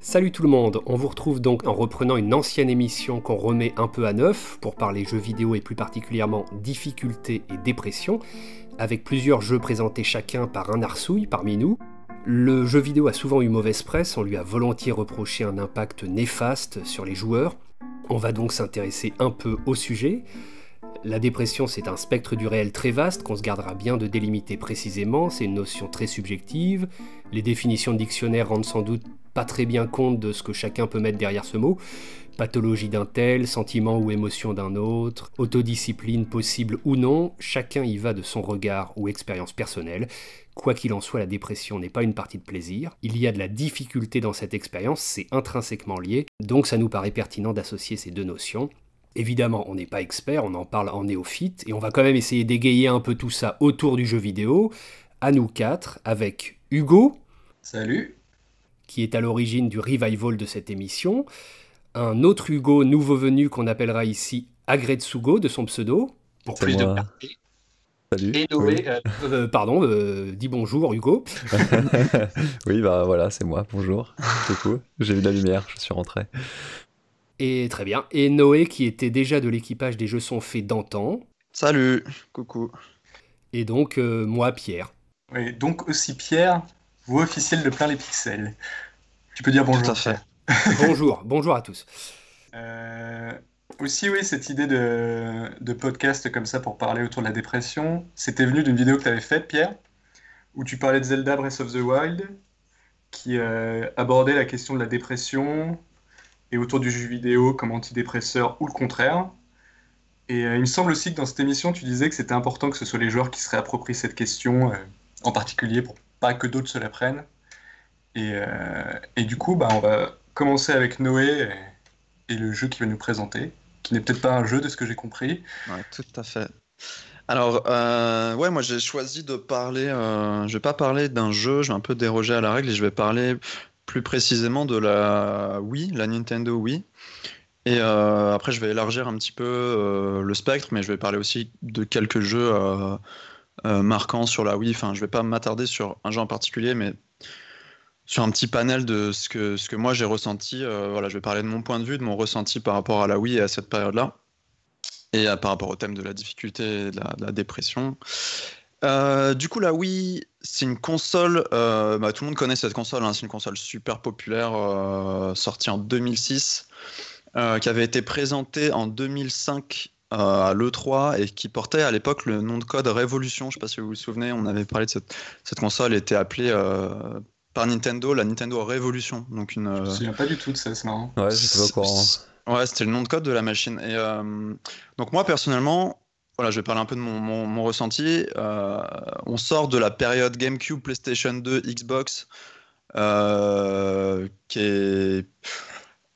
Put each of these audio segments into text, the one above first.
Salut tout le monde, on vous retrouve donc en reprenant une ancienne émission qu'on remet un peu à neuf pour parler jeux vidéo et plus particulièrement difficulté et dépression, avec plusieurs jeux présentés chacun par un arsouille parmi nous. Le jeu vidéo a souvent eu mauvaise presse, on lui a volontiers reproché un impact néfaste sur les joueurs. On va donc s'intéresser un peu au sujet, la dépression, c'est un spectre du réel très vaste qu'on se gardera bien de délimiter précisément, c'est une notion très subjective, les définitions de dictionnaire rendent sans doute pas très bien compte de ce que chacun peut mettre derrière ce mot, pathologie d'un tel, sentiment ou émotion d'un autre, autodiscipline possible ou non, chacun y va de son regard ou expérience personnelle. Quoi qu'il en soit, la dépression n'est pas une partie de plaisir, il y a de la difficulté dans cette expérience, c'est intrinsèquement lié, donc ça nous paraît pertinent d'associer ces deux notions. Évidemment, on n'est pas expert, on en parle en néophyte, et on va quand même essayer d'égayer un peu tout ça autour du jeu vidéo, à nous quatre, avec Hugo. Salut. Qui est à l'origine du revival de cette émission. Un autre Hugo nouveau venu qu'on appellera ici Agretsugo de son pseudo. Pour plus de Salut. Euh, euh, pardon, euh, dis bonjour Hugo. oui, bah voilà, c'est moi, bonjour. J'ai vu de la lumière, je suis rentré. Et très bien. Et Noé, qui était déjà de l'équipage des Jeux sont faits d'antan. Salut, coucou. Et donc, euh, moi, Pierre. Oui, donc aussi Pierre, vous officiel de plein les pixels. Tu peux dire bonjour. Tout à fait. bonjour, bonjour à tous. Euh, aussi, oui, cette idée de, podcast comme ça pour parler autour de la dépression, c'était venu d'une vidéo que tu avais faite, Pierre, où tu parlais de Zelda Breath of the Wild, qui euh, abordait la question de la dépression, et autour du jeu vidéo comme antidépresseur ou le contraire. Et euh, il me semble aussi que dans cette émission, tu disais que c'était important que ce soit les joueurs qui se réapproprient cette question, euh, en particulier pour pas que d'autres se la prennent. Et, euh, et du coup, bah, on va commencer avec Noé et, le jeu qu'il va nous présenter, qui n'est peut-être pas un jeu de ce que j'ai compris. Oui, tout à fait. Alors, ouais, moi j'ai choisi de parler. Euh, je vais pas parler d'un jeu, je vais un peu déroger à la règle et je vais parler plus précisément de la Wii, la Nintendo Wii. Et euh, après, je vais élargir un petit peu euh, le spectre, mais je vais parler aussi de quelques jeux euh, marquants sur la Wii. Enfin, je vais pas m'attarder sur un jeu en particulier, mais sur un petit panel de ce que, ce que moi j'ai ressenti. voilà, je vais parler de mon point de vue, de mon ressenti par rapport à la Wii et à cette période-là, et par rapport au thème de la difficulté et de la dépression. Euh, du coup, la Wii, c'est une console. Euh, bah, tout le monde connaît cette console. Hein. c'est une console super populaire euh, sortie en 2006, qui avait été présentée en 2005 à l'E3 et qui portait à l'époque le nom de code Révolution. Je ne sais pas si vous vous souvenez, on avait parlé de cette, cette console, était appelée par Nintendo la Nintendo Révolution. Donc une, Je ne me souviens pas du tout de ça, c'est marrant. Ouais, c'était le nom de code de la machine. donc, moi, personnellement voilà, je vais parler un peu de mon, ressenti. Euh, on sort de la période GameCube, PlayStation 2, Xbox, euh,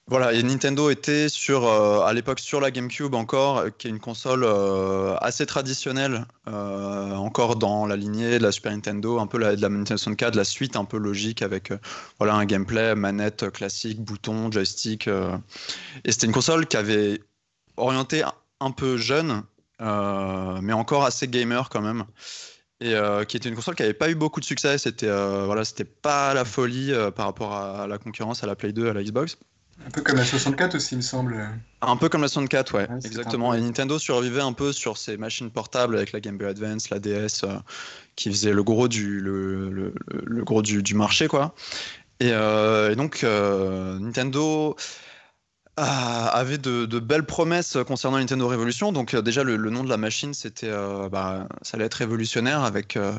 Voilà, et Nintendo était sur, euh, à l'époque sur la GameCube encore, qui est une console assez traditionnelle, encore dans la lignée de la Super Nintendo, un peu de la Nintendo 64, la suite un peu logique avec voilà, un gameplay, manette classique, boutons, joystick. et c'était une console qui avait orienté un peu jeune, euh, mais encore assez gamer quand même. Et euh, qui était une console qui n'avait pas eu beaucoup de succès. C'était euh, voilà, c'était pas la folie par rapport à la concurrence, à la Play 2, à la Xbox. Un peu comme la 64 aussi, il me semble. Un peu comme la 64, ouais, exactement. Et Nintendo survivait un peu sur ses machines portables avec la Game Boy Advance, la DS, qui faisait le gros du, le, le, gros du, du, marché, quoi. Et, donc, Nintendo avait de, de, belles promesses concernant Nintendo Revolution. Donc euh, déjà le, nom de la machine, c'était, euh, bah, ça allait être révolutionnaire. Avec, euh,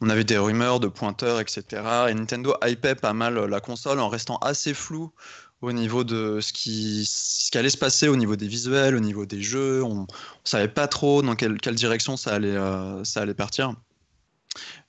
on avait des rumeurs de pointeurs, etc. Et Nintendo hypait pas mal la console en restant assez flou au niveau de ce qui, allait se passer au niveau des visuels, au niveau des jeux. On, ne savait pas trop dans quelle, direction ça ça allait partir.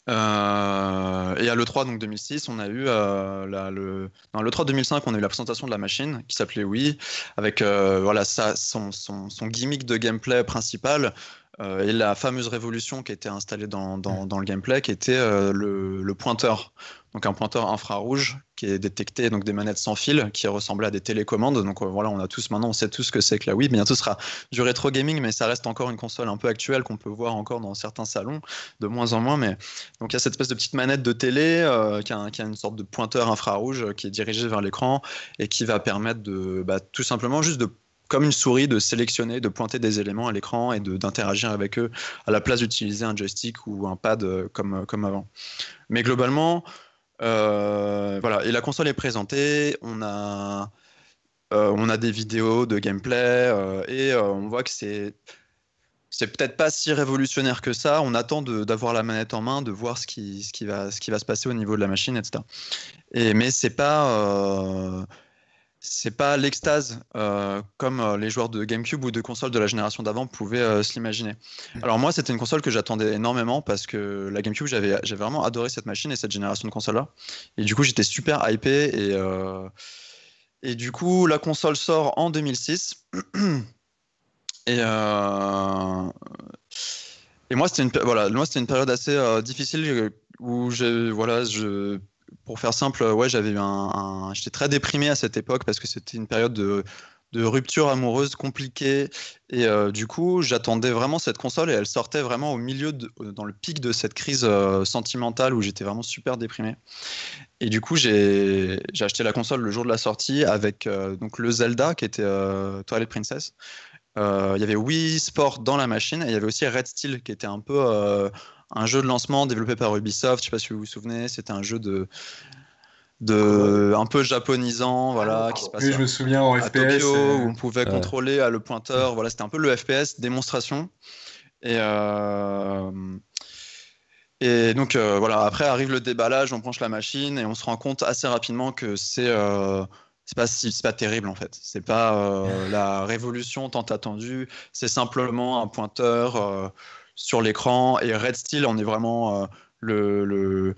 Euh, et à l'E3 donc 2006, on a eu euh, la, le dans l'E3 2005, on a eu la présentation de la machine qui s'appelait Wii, avec euh, voilà ça son, son, son, gimmick de gameplay principal euh, et la fameuse révolution qui était installée mm. dans, le gameplay, qui était euh, le, pointeur. Donc un pointeur infrarouge qui est détecté, donc des manettes sans fil qui ressemblaient à des télécommandes. Donc euh, voilà, on a tous maintenant, on sait tous ce que c'est que la Wii. Bientôt ce sera du rétro gaming, mais ça reste encore une console un peu actuelle qu'on peut voir encore dans certains salons, de moins en moins. Mais donc il y a cette espèce de petite manette de télé qui a, une sorte de pointeur infrarouge qui est dirigé vers l'écran et qui va permettre de bah, tout simplement juste de comme une souris, de sélectionner, de pointer des éléments à l'écran et d'interagir avec eux, à la place d'utiliser un joystick ou un pad euh, comme, euh, comme avant. Mais globalement, euh, voilà, et la console est présentée, on a, on a des vidéos de gameplay, et on voit que c'est... C'est peut-être pas si révolutionnaire que ça. On attend d'avoir la manette en main, de voir ce qui, ce, qui va, ce qui va se passer au niveau de la machine, etc. Et, mais c'est pas c'est pas l'extase euh, comme euh, les joueurs de GameCube ou de consoles de la génération d'avant pouvaient euh, se l'imaginer. Alors moi, c'était une console que j'attendais énormément parce que la GameCube, j'avais vraiment adoré cette machine et cette génération de consoles-là. Et du coup, j'étais super hypé. Et, et du coup, la console sort en 2006. et... Et moi, c'était une, une période assez difficile où je, voilà, je pour faire simple, ouais, j'avais un, un... j'étais très déprimé à cette époque parce que c'était une période de, de rupture amoureuse compliquée. Et euh, du coup, j'attendais vraiment cette console et elle sortait vraiment au milieu, de, euh, dans le pic de cette crise euh, sentimentale où j'étais vraiment super déprimé. Et du coup, j'ai acheté la console le jour de la sortie avec donc le Zelda qui était Twilight Princess. Il y avait Wii Sport dans la machine et il y avait aussi Red Steel qui était un peu un jeu de lancement développé par Ubisoft. Je sais pas si vous vous souvenez, c'était un jeu de de ah un peu japonisant voilà ah, qui se passait je me souviens en FPS où on pouvait contrôler à le pointeur voilà c'était un peu le FPS démonstration et euh, et donc euh, voilà après arrive le déballage on branche la machine et on se rend compte assez rapidement que c'est euh... c'est pas c'est pas terrible en fait c'est pas euh, la révolution tant attendue c'est simplement un pointeur sur l'écran. Et Red Steel on est vraiment euh, le,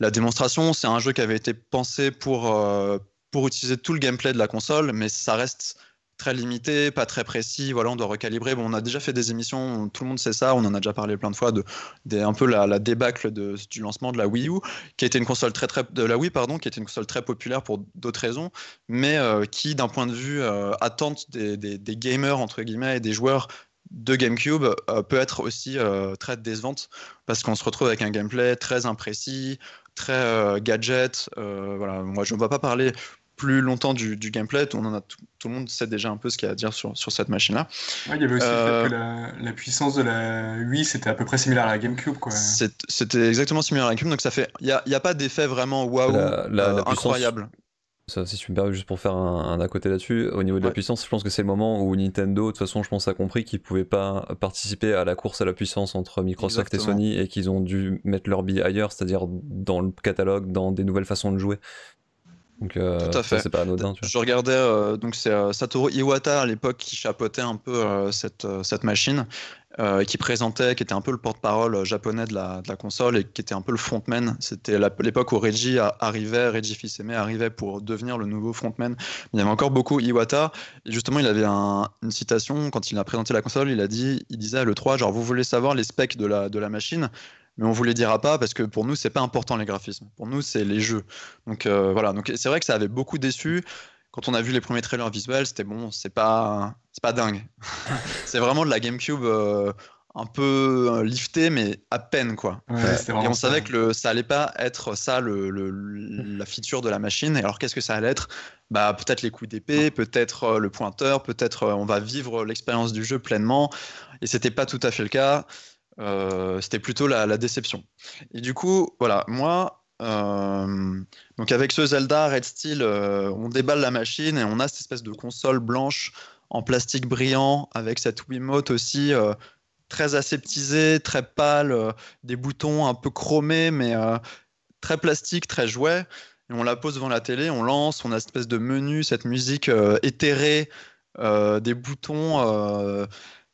la démonstration. C'est un jeu qui avait été pensé pour, euh, pour utiliser tout le gameplay de la console, mais ça reste très limité, pas très précis. Voilà, on doit recalibrer. Bon, on a déjà fait des émissions, tout le monde sait ça, on en a déjà parlé plein de fois de, un peu la, débâcle du lancement de la Wii U, qui était une console très très de la Wii pardon, qui était une console très populaire pour d'autres raisons, mais euh, qui d'un point de vue attente des, des, gamers entre guillemets et des joueurs de GameCube euh, peut être aussi euh, très décevante parce qu'on se retrouve avec un gameplay très imprécis, très euh, gadget. voilà, moi je ne vais pas parler plus longtemps du, gameplay, tout, on en a tout, le monde sait déjà un peu ce qu'il y a à dire sur, cette machine-là. il y avait aussi le fait que la, puissance de la Wii c'était à peu près similaire à la GameCube. C'était exactement similaire à la GameCube, donc ça fait, il n'y a, a, pas d'effet vraiment waouh, incroyable si tu me permets, juste pour faire un, à côté là-dessus, au niveau de la puissance, je pense que c'est le moment où Nintendo, de toute façon, je pense, a compris qu'ils pouvaient pas participer à la course à la puissance entre Microsoft et Sony et qu'ils ont dû mettre leur billet ailleurs, c'est-à-dire dans le catalogue, dans des nouvelles façons de jouer. Donc, euh, Tout à fait. C'est pas anodin. Je regardais, euh, donc c'est euh, Satoru Iwata à l'époque qui chapeautait un peu cette, cette machine, qui présentait, qui était un peu le porte-parole japonais de la, console et qui était un peu le frontman. C'était l'époque où Reggie arrivait, Reggie Fils-Aimé arrivait pour devenir le nouveau frontman. Il y avait encore beaucoup Iwata. justement, il avait une citation quand il a présenté la console. Il a dit, il disait l'E3, genre, vous voulez savoir les specs de la, de la machine mais on vous les dira pas parce que pour nous c'est pas important les graphismes. Pour nous c'est les jeux. Donc euh, voilà. Donc c'est vrai que ça avait beaucoup déçu. Quand on a vu les premiers trailers visuels, c'était bon, c'est pas c'est pas dingue. c'est vraiment de la GameCube euh, un peu euh, liftée mais à peine quoi. et on savait que ça allait pas être ça la feature de la machine. Et alors qu'est-ce que ça allait être Bah peut-être les coups d'épée, peut-être le pointeur, peut-être on va vivre l'expérience du jeu pleinement. Et c'était pas tout à fait le cas. Euh, c'était plutôt la, déception. Et du coup, voilà, moi, euh, donc avec ce Zelda Red Steel, euh, on déballe la machine et on a cette espèce de console blanche en plastique brillant avec cette Wiimote aussi très aseptisée, très pâle, des boutons un peu chromés, mais très plastique, très jouet. Et on la pose devant la télé, on lance, on a cette espèce de menu, cette musique éthérée, des boutons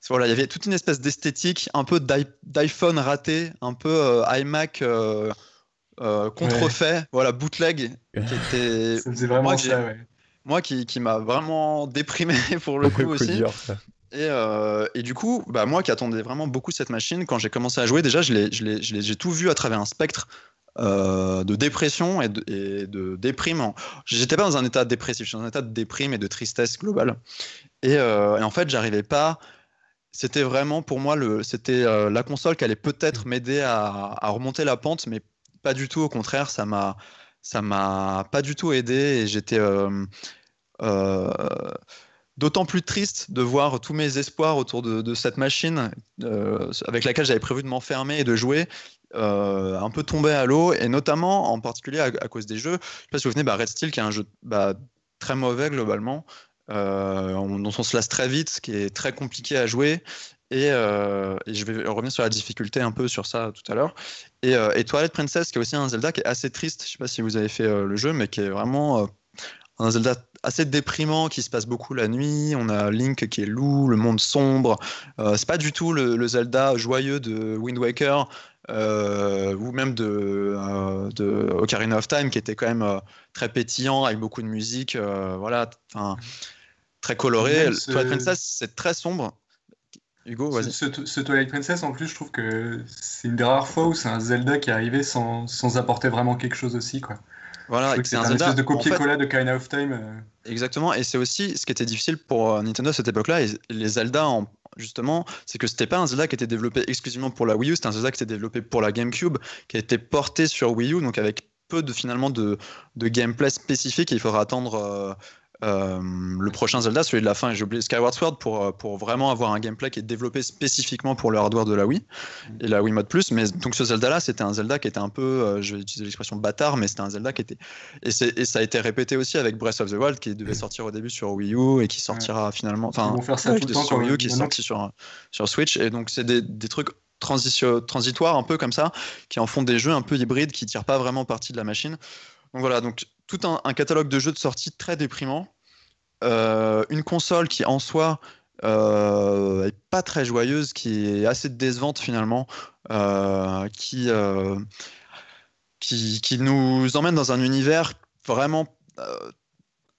voilà, il y avait toute une espèce d'esthétique, un peu d'iPhone raté, un peu euh, iMac euh, euh, contrefait, voilà, bootleg. Qui était... moi, qui, qui m'a vraiment déprimé pour le coup, aussi. et, et, du coup, bah, moi qui attendais vraiment beaucoup cette machine, quand j'ai commencé à jouer, déjà, j'ai tout vu à travers un spectre. de dépression et de, déprime. J'étais pas dans un état dépressif, j'étais dans un état de déprime et de tristesse globale. Et, et en fait, j'arrivais pas c'était vraiment pour moi le, c'était euh, la console qui allait peut-être m'aider à, remonter la pente, mais pas du tout. Au contraire, ça m'a, ça m'a pas du tout aidé et j'étais euh, euh, d'autant plus triste de voir tous mes espoirs autour de, cette machine avec laquelle j'avais prévu de m'enfermer et de jouer. un peu tomber à l'eau, et notamment en particulier à, cause des jeux. Je sais pas si vous venez souvenez, bah, Red Steel, qui est un jeu bah, très mauvais globalement, euh, on, on se lasse très vite, ce qui est très compliqué à jouer. Euh, et, je vais revenir sur la difficulté un peu sur ça tout à l'heure. Et, euh, Twilight Princess, qui est aussi un Zelda qui est assez triste, je ne sais pas si vous avez fait euh, le jeu, mais qui est vraiment un Zelda assez déprimant, qui se passe beaucoup la nuit. On a Link qui est loup, le monde sombre. c'est pas du tout le, Zelda joyeux de Wind Waker. ou même de, de, Ocarina of Time qui était quand même très pétillant avec beaucoup de musique voilà enfin mhm très coloré. Ce... Twilight Princess, c'est très sombre. Hugo, vas-y. Ce, Toilet Twilight Princess, en plus, je trouve que c'est une des rares fois où c'est un Zelda qui est arrivé sans, sans apporter vraiment quelque chose aussi. Quoi. Voilà, c'est un, une espèce de copier-coller de Kind of Time. Euh. Exactement, et c'est aussi ce qui était difficile pour euh, Nintendo à cette époque-là, les Zelda en, justement, c'est que c'était pas un Zelda qui était développé exclusivement pour la Wii U, c'était un Zelda qui était développé pour la GameCube, qui a été porté sur Wii U, donc avec peu de finalement de, gameplay spécifique. il faudra attendre euh, euh, le prochain Zelda, celui de la fin, j'ai oublié Skyward Sword pour, euh, pour vraiment avoir un gameplay qui est développé spécifiquement pour le hardware de la Wii mm. et la Wii Mode Plus. Mais donc ce Zelda-là, c'était un Zelda qui était un peu, euh, je vais utiliser l'expression bâtard, mais c'était un Zelda qui était. Et, ça a été répété aussi avec Breath of the Wild qui devait mm. sortir au début sur Wii U et qui sortira finalement. Enfin, sur Wii U qui est sur, sur Switch. Et donc c'est des, des trucs transitoires un peu comme ça qui en font des jeux un peu hybrides qui tirent pas vraiment parti de la machine. Donc voilà, donc tout un, catalogue de jeux de sortie très déprimant. Euh, une console qui en soi euh, est pas très joyeuse, qui est assez décevante finalement, euh, euh, qui, qui, nous emmène dans un univers vraiment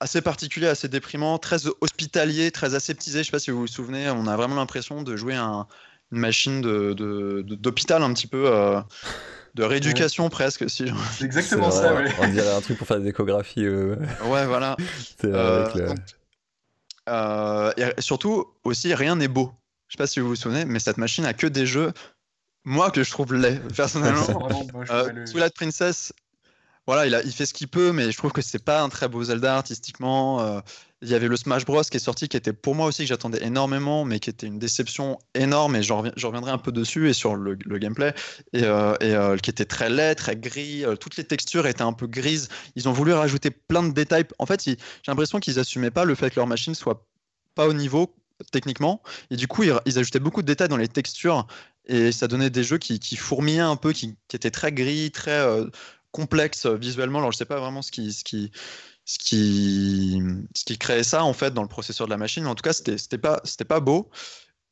assez particulier, assez déprimant, très hospitalier, très aseptisé. Je sais pas si vous vous souvenez, on a vraiment l'impression de jouer à une machine d'hôpital de, un petit peu de rééducation presque. Si C'est exactement ça. On dirait un truc pour faire des échographies. Euh, ouais, voilà. Euh, euh, et surtout aussi, rien n'est beau. Je sais pas si vous vous souvenez, mais cette machine a que des jeux, moi que je trouve laid personnellement. Twilight Princess, voilà, il, a, il fait ce qu'il peut, mais je trouve que c'est pas un très beau Zelda artistiquement. Il y avait le Smash Bros qui est sorti, qui était pour moi aussi que j'attendais énormément, mais qui était une déception énorme. Et je reviendrai un peu dessus et sur le, gameplay, et, euh, euh, qui était très laid, très gris. Euh, toutes les textures étaient un peu grises. Ils ont voulu rajouter plein de détails. En fait, j'ai l'impression qu'ils assumaient pas le fait que leur machine soit pas au niveau techniquement. Et du coup, ils, ajoutaient beaucoup de détails dans les textures. Et ça donnait des jeux qui, fourmillaient un peu, qui, qui, étaient très gris, très complexe complexes visuellement. Alors, je sais pas vraiment ce qui. Ce qui ce qui, ce qui créait ça en fait dans le processeur de la machine. En tout cas, c'était pas, pas beau.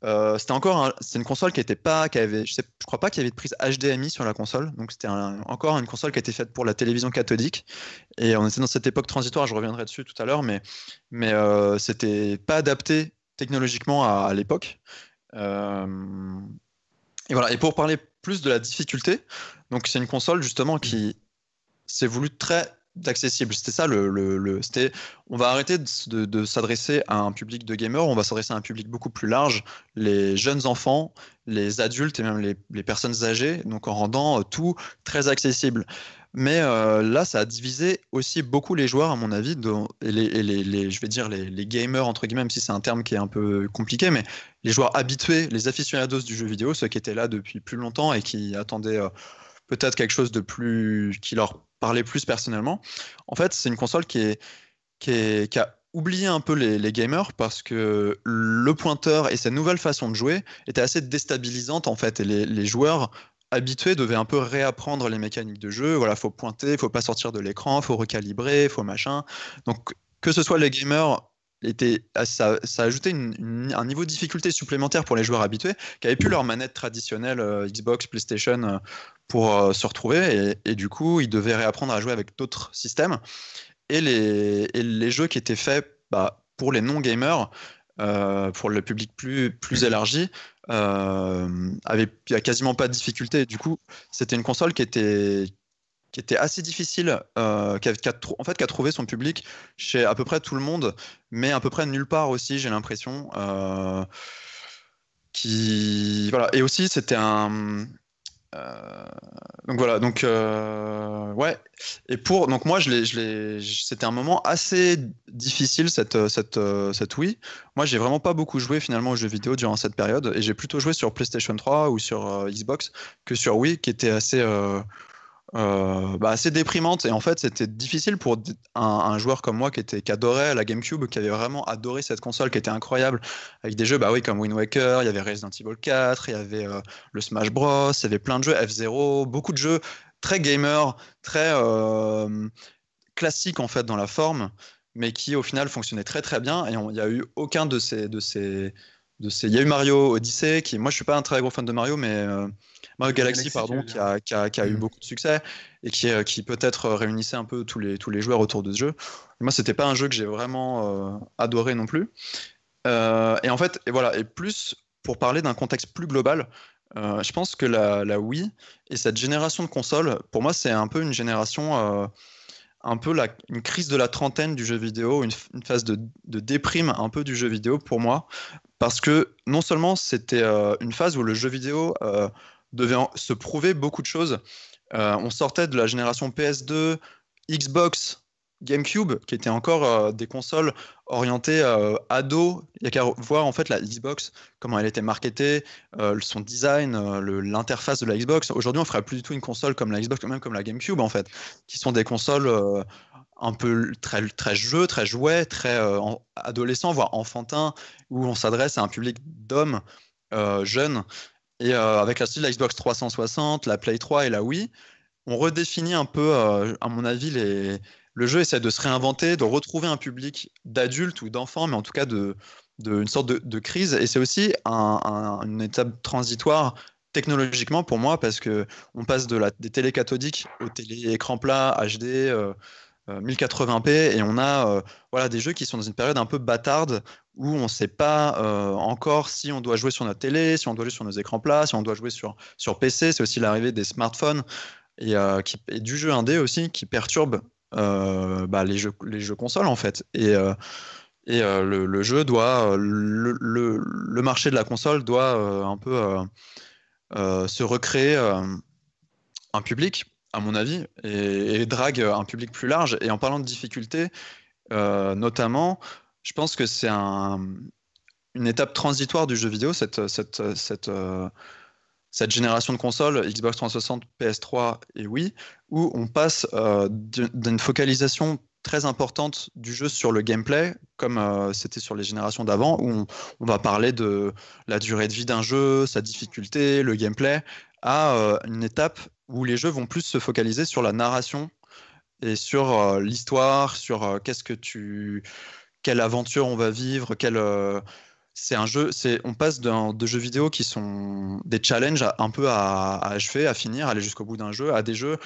Euh, c'était encore c'est une console qui était pas qui avait je, sais, je crois pas qu'il y avait de prise HDMI sur la console donc c'était encore une console qui a été faite pour la télévision cathodique et on était dans cette époque transitoire je reviendrai dessus tout à l'heure mais mais euh, c'était pas adapté technologiquement à, l'époque euh, et voilà et pour parler plus de la difficulté donc c'est une console justement qui s'est voulu très accessible. C'était ça le. le, c'était, on va arrêter de, s'adresser à un public de gamers, on va s'adresser à un public beaucoup plus large, les jeunes enfants, les adultes et même les, les personnes âgées, donc en rendant euh, tout très accessible. Mais euh, là, ça a divisé aussi beaucoup les joueurs, à mon avis, dont et, les, les, je vais dire les, gamers, entre guillemets, même si c'est un terme qui est un peu compliqué, mais les joueurs habitués, les aficionados du jeu vidéo, ceux qui étaient là depuis plus longtemps et qui attendaient. Euh, peut-être quelque chose de plus qui leur parlait plus personnellement. En fait, c'est une console qui, a oublié un peu les, gamers parce que le pointeur et sa nouvelle façon de jouer était assez déstabilisante en fait. Et les, joueurs habitués devaient un peu réapprendre les mécaniques de jeu. Voilà, faut pointer, faut pas sortir de l'écran, faut recalibrer, faut machin. Donc que ce soit les gamers était, ça, ça ajoutait un niveau de difficulté supplémentaire pour les joueurs habitués qui n'avaient plus leur manette traditionnelle euh, Xbox, PlayStation euh, pour euh, se retrouver. Et, du coup, ils devaient réapprendre à jouer avec d'autres systèmes. Et les, les, jeux qui étaient faits bah, pour les non-gamers, euh, pour le public plus, plus élargi, euh, avait a quasiment pas de difficulté. Du coup, c'était une console qui était, qui était assez difficile, euh, qui, a, en fait, qui a trouvé son public chez à peu près tout le monde, mais à peu près nulle part aussi, j'ai l'impression. qui, voilà. Et aussi, c'était un euh, donc voilà, donc euh, ouais. Et pour donc moi, je je c'était un moment assez difficile cette euh, cette cette Wii. Moi, j'ai vraiment pas beaucoup joué finalement aux jeux vidéo durant cette période, et j'ai plutôt joué sur PlayStation 3 ou sur Xbox que sur Wii, qui était assez euh, bah assez déprimante. Et en fait, c'était difficile pour un, joueur comme moi qui, était, adorait la GameCube, qui avait vraiment adoré cette console qui était incroyable, avec des jeux bah oui, comme Wind Waker, il y avait Resident Evil 4, il y avait euh, le Smash Bros, il y avait plein de jeux, F-Zero, beaucoup de jeux très gamer, très euh, classique en fait dans la forme, mais qui au final fonctionnaient très très bien. Et il n'y a eu aucun de ces. De ces il y a eu Mario Odyssey, qui, moi je suis pas un très gros fan de Mario, mais euh, Mario Galaxy, pardon, qui a, qui a, qui a eu beaucoup de succès et qui, euh, qui peut-être euh, réunissait un peu tous les, tous les joueurs autour de ce jeu. moi, c'était pas un jeu que j'ai vraiment adoré non plus. et en fait, et voilà, et plus pour parler d'un contexte plus global, je pense que la, la, Wii et cette génération de consoles, pour moi, c'est un peu une génération un peu la, une crise de la trentaine du jeu vidéo, une, une phase de, de, déprime un peu du jeu vidéo pour moi, parce que non seulement c'était euh, une phase où le jeu vidéo euh, devait se prouver beaucoup de choses, euh, on sortait de la génération PS2, Xbox, GameCube, qui étaient encore des consoles orientées ado. Il y a qu'à voir en fait la Xbox, comment elle était marketée, son design, l'interface de la Xbox. Aujourd'hui, on ne ferait plus du tout une console comme la Xbox, même comme la GameCube en fait, qui sont des consoles un peu très, très jeu, très jouet, très euh, adolescent, voire enfantin, où on s'adresse à un public d'hommes euh, jeunes. Et euh, avec la style Xbox 360, la Play 3 et la Wii, on redéfinit un peu, à mon avis, les, le jeu essaie de se réinventer, de retrouver un public d'adultes ou d'enfants, mais en tout cas de, de une sorte de, de crise. Et c'est aussi un, une étape transitoire technologiquement pour moi parce que on passe de la, des télé cathodiques aux télé écran plat HD, 1080p euh, et on a euh, voilà des jeux qui sont dans une période un peu bâtarde où on ne sait pas euh, encore si on doit jouer sur notre télé, si on doit jouer sur nos écrans plats, si on doit jouer sur, sur PC. C'est aussi l'arrivée des smartphones et, qui, du jeu indé aussi qui perturbe bah, les, jeux, les jeux consoles en fait. Et, et le, jeu doit. le, le, marché de la console doit un peu se recréer un public à mon avis, et, drague un public plus large. Et en parlant de difficultés, euh, notamment, je pense que c'est un, une étape transitoire du jeu vidéo, cette, cette, cette, euh, cette, génération de consoles Xbox 360, PS3 et Wii, où on passe euh, d'une focalisation très importante du jeu sur le gameplay, comme c'était sur les générations d'avant, où on, va parler de la durée de vie d'un jeu, sa difficulté, le gameplay, à une étape où les jeux vont plus se focaliser sur la narration et sur euh, l'histoire, sur euh, qu'est-ce que tu, quelle aventure on va vivre, quel, euh, c'est un jeu, c'est, on passe de jeux vidéo qui sont des challenges un peu à, achever, à finir, aller jusqu'au bout d'un jeu, à des jeux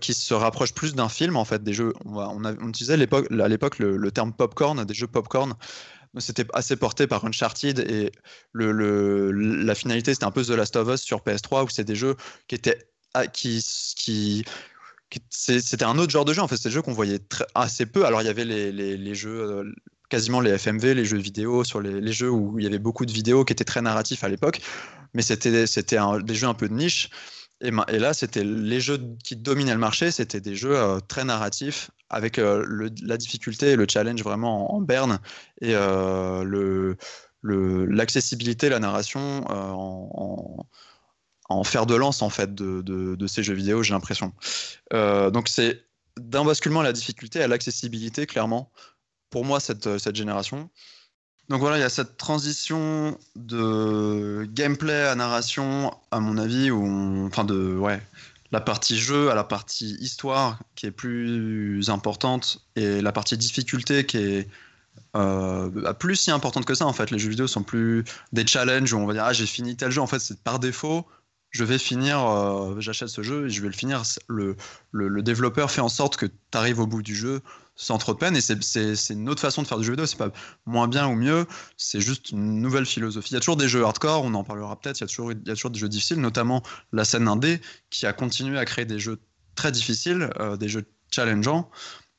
qui se rapprochent plus d'un film en fait, des jeux, on, on, utilisait l'époque, à l'époque le, terme popcorn, des jeux popcorn. C'était assez porté par Uncharted et le, le, la finalité c'était un peu The Last of Us sur PS3 où c'est des jeux qui étaient ah, qui, qui c'était un autre genre de jeu en fait, c'était des jeu qu'on voyait assez peu. Alors il y avait les, les, jeux, euh, quasiment les FMV, les jeux vidéo, sur les, jeux où il y avait beaucoup de vidéos qui étaient très narratifs à l'époque, mais c'était des jeux un peu de niche. Et, et là, c'était les jeux qui dominaient le marché, c'était des jeux euh, très narratifs avec euh, la difficulté et le challenge vraiment en, berne et l'accessibilité, le, l'accessibilité la narration en en fer de lance en fait de, de, ces jeux vidéo, j'ai l'impression. Euh, donc c'est d'un basculement à la difficulté, à l'accessibilité, clairement, pour moi, cette, euh, cette génération. Donc voilà, il y a cette transition de gameplay à narration, à mon avis, où enfin de ouais, la partie jeu à la partie histoire qui est plus importante et la partie difficulté qui est euh, bah, plus si importante que ça en fait. Les jeux vidéo sont plus des challenges où on va dire ah j'ai fini tel jeu en fait c'est par défaut je vais finir, euh, j'achète ce jeu et je vais le finir. Le, le, développeur fait en sorte que tu arrives au bout du jeu sans trop de peine. Et c'est une autre façon de faire du jeu vidéo. C'est pas moins bien ou mieux, c'est juste une nouvelle philosophie. Il y a toujours des jeux hardcore, on en parlera peut-être. Il, y a toujours des jeux difficiles, notamment la scène indé qui a continué à créer des jeux très difficiles, euh, des jeux challengeants.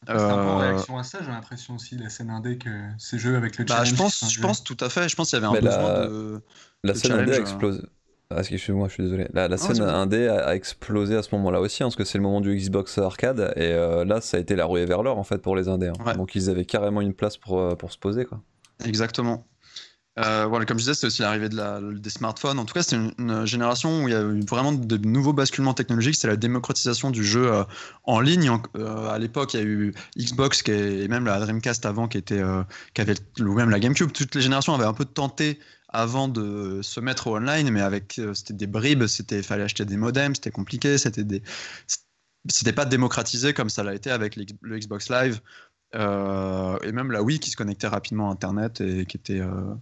C'est un peu en euh, réaction à ça, j'ai l'impression aussi, la scène indé, que ces jeux avec le bah, challenge. Je pense, je pense tout à fait. Je pense qu'il y avait un besoin de. La scène indé a hein. explosé je ah, moi je suis désolé. La, scène indé a, explosé à ce moment-là aussi, hein, parce que c'est le moment du Xbox arcade, et euh, là, ça a été la rouée vers l'or en fait pour les indés. Hein. Donc ils avaient carrément une place pour, euh, pour se poser. quoi. Exactement. Euh, voilà, comme je disais, c'est aussi l'arrivée de des smartphones. En tout cas, c'est une, génération où il y a eu vraiment de nouveaux basculements technologiques. C'est la démocratisation du jeu en ligne. à l'époque, il y a eu Xbox qui et même la Dreamcast avant qui, était, qui avait, ou même la GameCube. Toutes les générations avaient un peu tenté avant de se mettre au online, mais avec euh, c'était des bribes, c'était fallait acheter des modems, c'était compliqué, c'était des c'était pas démocratisé comme ça l'a été avec le Xbox Live euh, et même la Wii qui se connectait rapidement à Internet et qui était euh,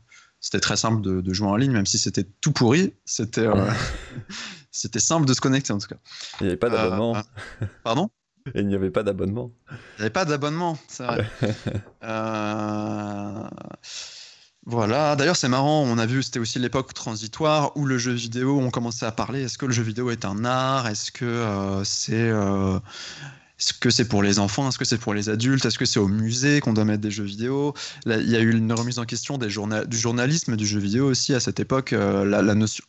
c'était très simple de, jouer en ligne, même si c'était tout pourri, c'était c'était simple de se connecter en tout cas. Il n'y avait pas d'abonnement. Ah, pardon. il n'y avait pas d'abonnement. Il n'y avait pas d'abonnement, c'est vrai. euh... Voilà, d'ailleurs c'est marrant, on a vu, c'était aussi l'époque transitoire où le jeu vidéo, on commençait à parler, est-ce que le jeu vidéo est un art Est-ce que euh, c'est... Euh, ce que c'est pour les enfants Est-ce que c'est pour les adultes Est-ce que c'est au musée qu'on doit mettre des jeux vidéo Il y a eu une remise en question des du journalisme du jeu vidéo aussi à cette époque. Euh, la, notion,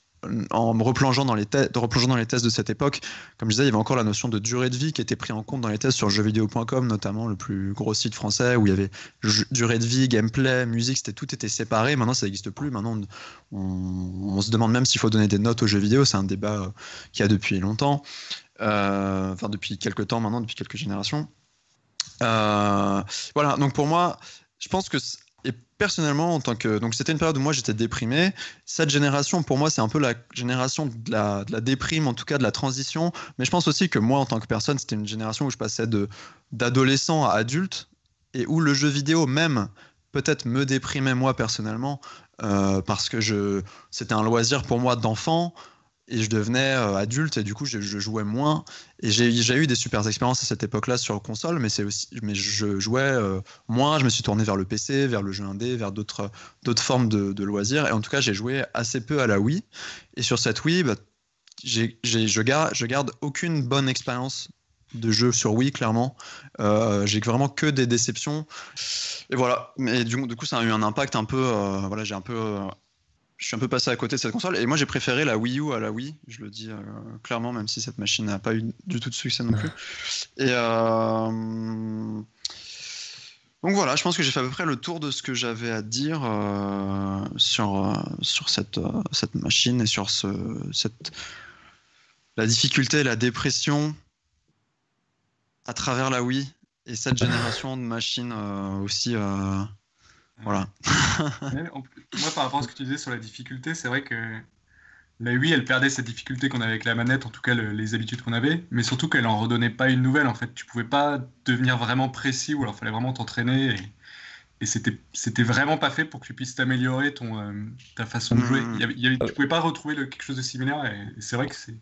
en me replongeant dans les, replongeant dans les tests de cette époque, comme je disais, il y avait encore la notion de durée de vie qui était prise en compte dans les tests sur jeuxvideo.com, notamment le plus gros site français où il y avait durée de vie, gameplay, musique, c'était, tout était séparé. Maintenant, ça n'existe plus. Maintenant, on, se demande même s'il faut donner des notes aux jeux vidéo. C'est un débat euh, qui a depuis longtemps, euh, enfin depuis quelques temps maintenant, depuis quelques générations. Euh, voilà, donc pour moi, je pense que personnellement, en tant que donc c'était une période où moi j'étais déprimé. Cette génération, pour moi, c'est un peu la génération de la, déprime, en tout cas de la transition. Mais je pense aussi que moi, en tant que personne, c'était une génération où je passais de d'adolescent à adulte et où le jeu vidéo même peut-être me déprimait moi personnellement euh, parce que c'était un loisir pour moi d'enfant et je devenais euh, adulte et du coup je, jouais moins et j'ai eu des super expériences à cette époque-là sur console mais c'est aussi mais je jouais euh, moins je me suis tourné vers le PC vers le jeu indé vers d'autres d'autres formes de, loisirs et en tout cas j'ai joué assez peu à la Wii et sur cette Wii bah, je garde je garde aucune bonne expérience de jeu sur Wii clairement euh, j'ai vraiment que des déceptions et voilà mais du, coup ça a eu un impact un peu voilà j'ai un peu je suis un peu passé à côté de cette console. Et moi, j'ai préféré la Wii U à la Wii, je le dis euh, clairement, même si cette machine n'a pas eu du tout de succès non plus. Et euh, donc voilà, je pense que j'ai fait à peu près le tour de ce que j'avais à dire euh, sur, sur cette, cette machine et sur ce, cette... la difficulté, la dépression à travers la Wii et cette génération de machines aussi. Voilà. Moi, par rapport à ce que tu disais sur la difficulté, c'est vrai que la Wii, elle perdait cette difficulté qu'on avait avec la manette, en tout cas les habitudes qu'on avait, mais surtout qu'elle en redonnait pas une nouvelle. En fait, tu pouvais pas devenir vraiment précis ou alors fallait vraiment t'entraîner. Et c'était c'était vraiment pas fait pour que tu puisses t'améliorer ton euh, ta façon de jouer. Hmm. y tu euh. pouvais pas retrouver quelque chose de similaire et, c'est vrai que c'est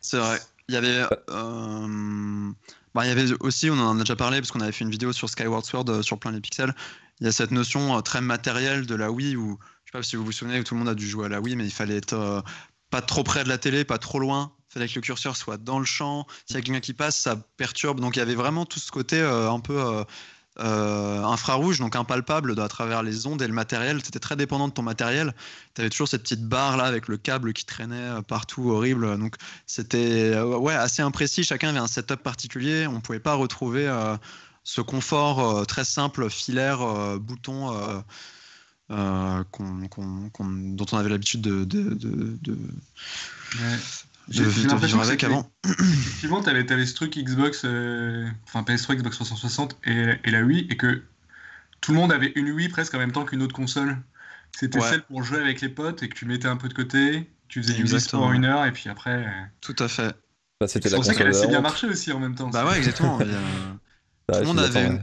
c'est vrai. Il y avait euh, bah, il y avait aussi on en a déjà parlé parce qu'on avait fait une vidéo sur Skyward Sword sur plein de pixels il y a cette notion euh, très matérielle de la Wii où, je sais pas si vous vous souvenez, tout le monde a dû jouer à la Wii, mais il fallait être euh, pas trop près de la télé, pas trop loin. Il fallait que le curseur soit dans le champ. S'il y a quelqu'un qui passe, ça perturbe. Donc il y avait vraiment tout ce côté euh, un peu. infrarouge, donc impalpable à travers les ondes et le matériel. C'était très dépendant de ton matériel. Tu avais toujours cette petite barre là avec le câble qui traînait partout, horrible. Donc c'était ouais, assez imprécis. Chacun avait un setup particulier. On ne pouvait pas retrouver ce confort euh, très simple, filaire, euh, bouton. Euh, dont on avait l'habitude de, de, de, de, ouais. de vivre avec avant. Effectivement, tu avais, ce truc Xbox, enfin PS3, Xbox 360 et, et, la Wii, et que tout le monde avait une Wii presque en même temps qu'une autre console. C'était celle pour jouer avec les potes et que tu mettais un peu de côté, tu faisais du Wii pendant une heure et puis après. Tout à fait. Bah, c'était la C'est pour ça qu'elle a assez bien marché aussi en même temps. Bah ouais, exactement. Bah, Tout le monde avait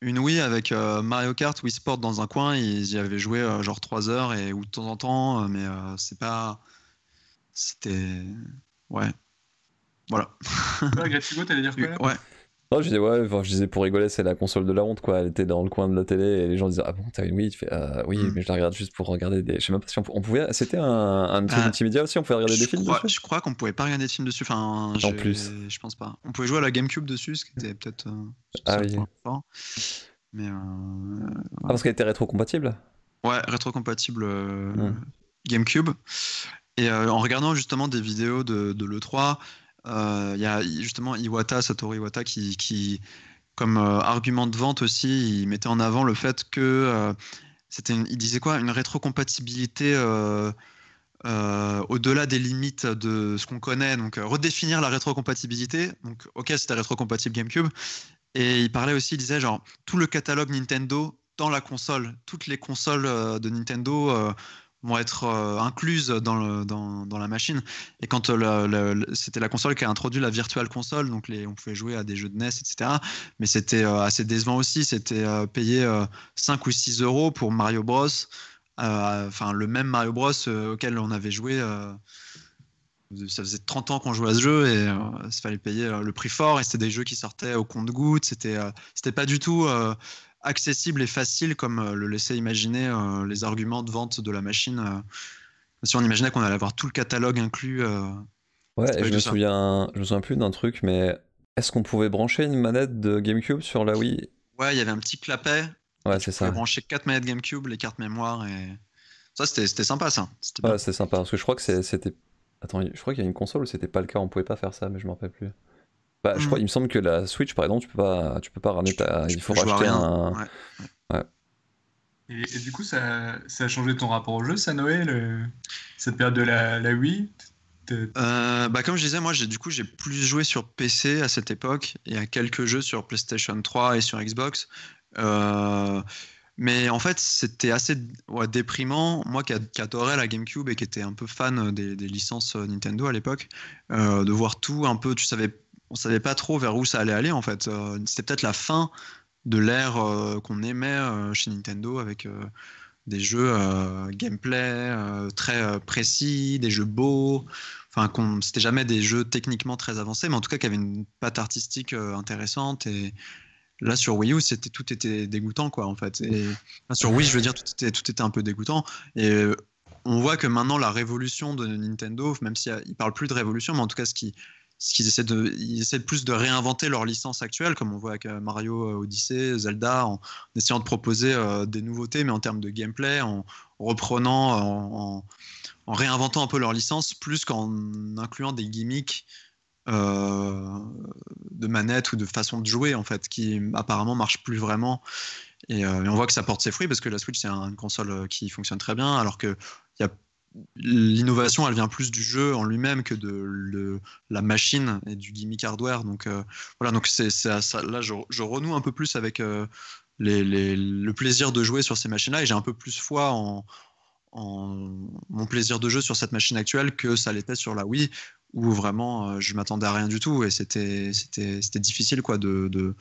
une, Wii avec euh, Mario Kart, Wii Sport dans un coin. Ils y avaient joué euh, genre 3 heures et ou de temps en temps, euh, mais c'est pas. C'était. Ouais. Voilà. Ouais je disais, ouais, je disais pour rigoler, c'est la console de la honte, quoi. Elle était dans le coin de la télé et les gens disaient, ah bon, t'as une Wii euh, Oui, mm. mais je la regarde juste pour regarder des. Je sais même pas si on, pouvait. C'était un, truc ah. multimédia aussi, on pouvait regarder des films Je crois qu'on pouvait pas regarder des films dessus. en plus. Je pense pas. On pouvait jouer à la Gamecube dessus, ce qui était peut-être. Euh, ah oui. Euh, ah, parce qu'elle était rétrocompatible Ouais, rétrocompatible compatible mm. Gamecube. Et en regardant justement des vidéos de l'E3, euh, il y a justement Iwata, Satoru Iwata, qui, comme euh, argument de vente aussi, il mettait en avant le fait que euh, c'était, il disait quoi, une rétrocompatibilité. au-delà des limites de ce qu'on connaît. Donc, redéfinir la rétrocompatibilité. Donc, ok, c'était rétrocompatible GameCube. Et il parlait aussi, il disait genre tout le catalogue Nintendo dans la console, toutes les consoles de Nintendo vont être euh, incluses dans, le, dans, dans, la machine. Et quand euh, c'était la console qui a introduit la Virtual Console, donc les, on pouvait jouer à des jeux de NES, etc. Mais c'était euh, assez décevant aussi. C'était payer 5 ou 6 euros pour Mario Bros. enfin, le même Mario Bros auquel on avait joué. ça faisait 30 ans qu'on jouait à ce jeu et il fallait payer le prix fort. Et c'était des jeux qui sortaient au compte-gouttes. C'était, c'était pas du tout accessible et facile comme euh, le laissaient imaginer euh, les arguments de vente de la machine. si euh. on imaginait qu'on allait avoir tout le catalogue inclus. ouais, je me, souviens, je me souviens plus d'un truc, mais est-ce qu'on pouvait brancher une manette de GameCube sur la Wii Ouais, il y avait un petit clapet. Ouais, c'est ça. brancher quatre manettes GameCube, les cartes mémoire et. Ça, c'était sympa, ça. Ouais, c'est sympa, parce que je crois que c'était. Attends, je crois qu'il y a une console où c'était pas le cas, on pouvait pas faire ça, mais je m'en rappelle plus. Bah, je mm. crois, il me semble que la Switch, par exemple, tu peux pas, tu peux pas ramener ta. il faut racheter un. Ouais. Et, du coup, ça, ça, a changé ton rapport au jeu, ça, Noé Cette période de la, la Wii euh, bah comme je disais, moi j'ai du coup j'ai plus joué sur PC à cette époque Il y a quelques jeux sur PlayStation 3 et sur Xbox. Euh, mais en fait, c'était assez déprimant. Moi qui adorais la GameCube et qui était un peu fan des, licences Nintendo à l'époque, euh, de voir tout un peu, tu savais on savait pas trop vers où ça allait aller en fait. Euh, c'était peut-être la fin de l'ère euh, qu'on aimait euh, chez Nintendo avec des jeux gameplay très précis, des jeux beaux. Enfin, c'était jamais des jeux techniquement très avancés, mais en tout cas qui avaient une patte artistique intéressante. Et là, sur Wii U, tout était dégoûtant, quoi, en fait. Et sur Wii, je veux dire, tout était, tout était un peu dégoûtant. Et on voit que maintenant, la révolution de Nintendo, même s'il ne parle plus de révolution, mais en tout cas, ce qui ce qu'ils essaient de, ils essaient plus de réinventer leur licence actuelle, comme on voit avec euh, Mario euh, Odyssey, Zelda, en, essayant de proposer euh, des nouveautés, mais en termes de gameplay, en, reprenant, en, réinventant un peu leur licence, plus qu'en incluant des gimmicks de manettes ou de façon de jouer, en fait, qui apparemment marchent plus vraiment. Et, on voit que ça porte ses fruits parce que la Switch, c'est une console qui fonctionne très bien, alors qu'il y a l'innovation, elle vient plus du jeu en lui-même que de la machine et du gimmick hardware. Donc euh, voilà, donc c'est ça, là je, renoue un peu plus avec euh, le plaisir de jouer sur ces machines-là et j'ai un peu plus foi en, mon plaisir de jeu sur cette machine actuelle que ça l'était sur la Wii où vraiment euh, je m'attendais à rien du tout et c'était difficile quoi de,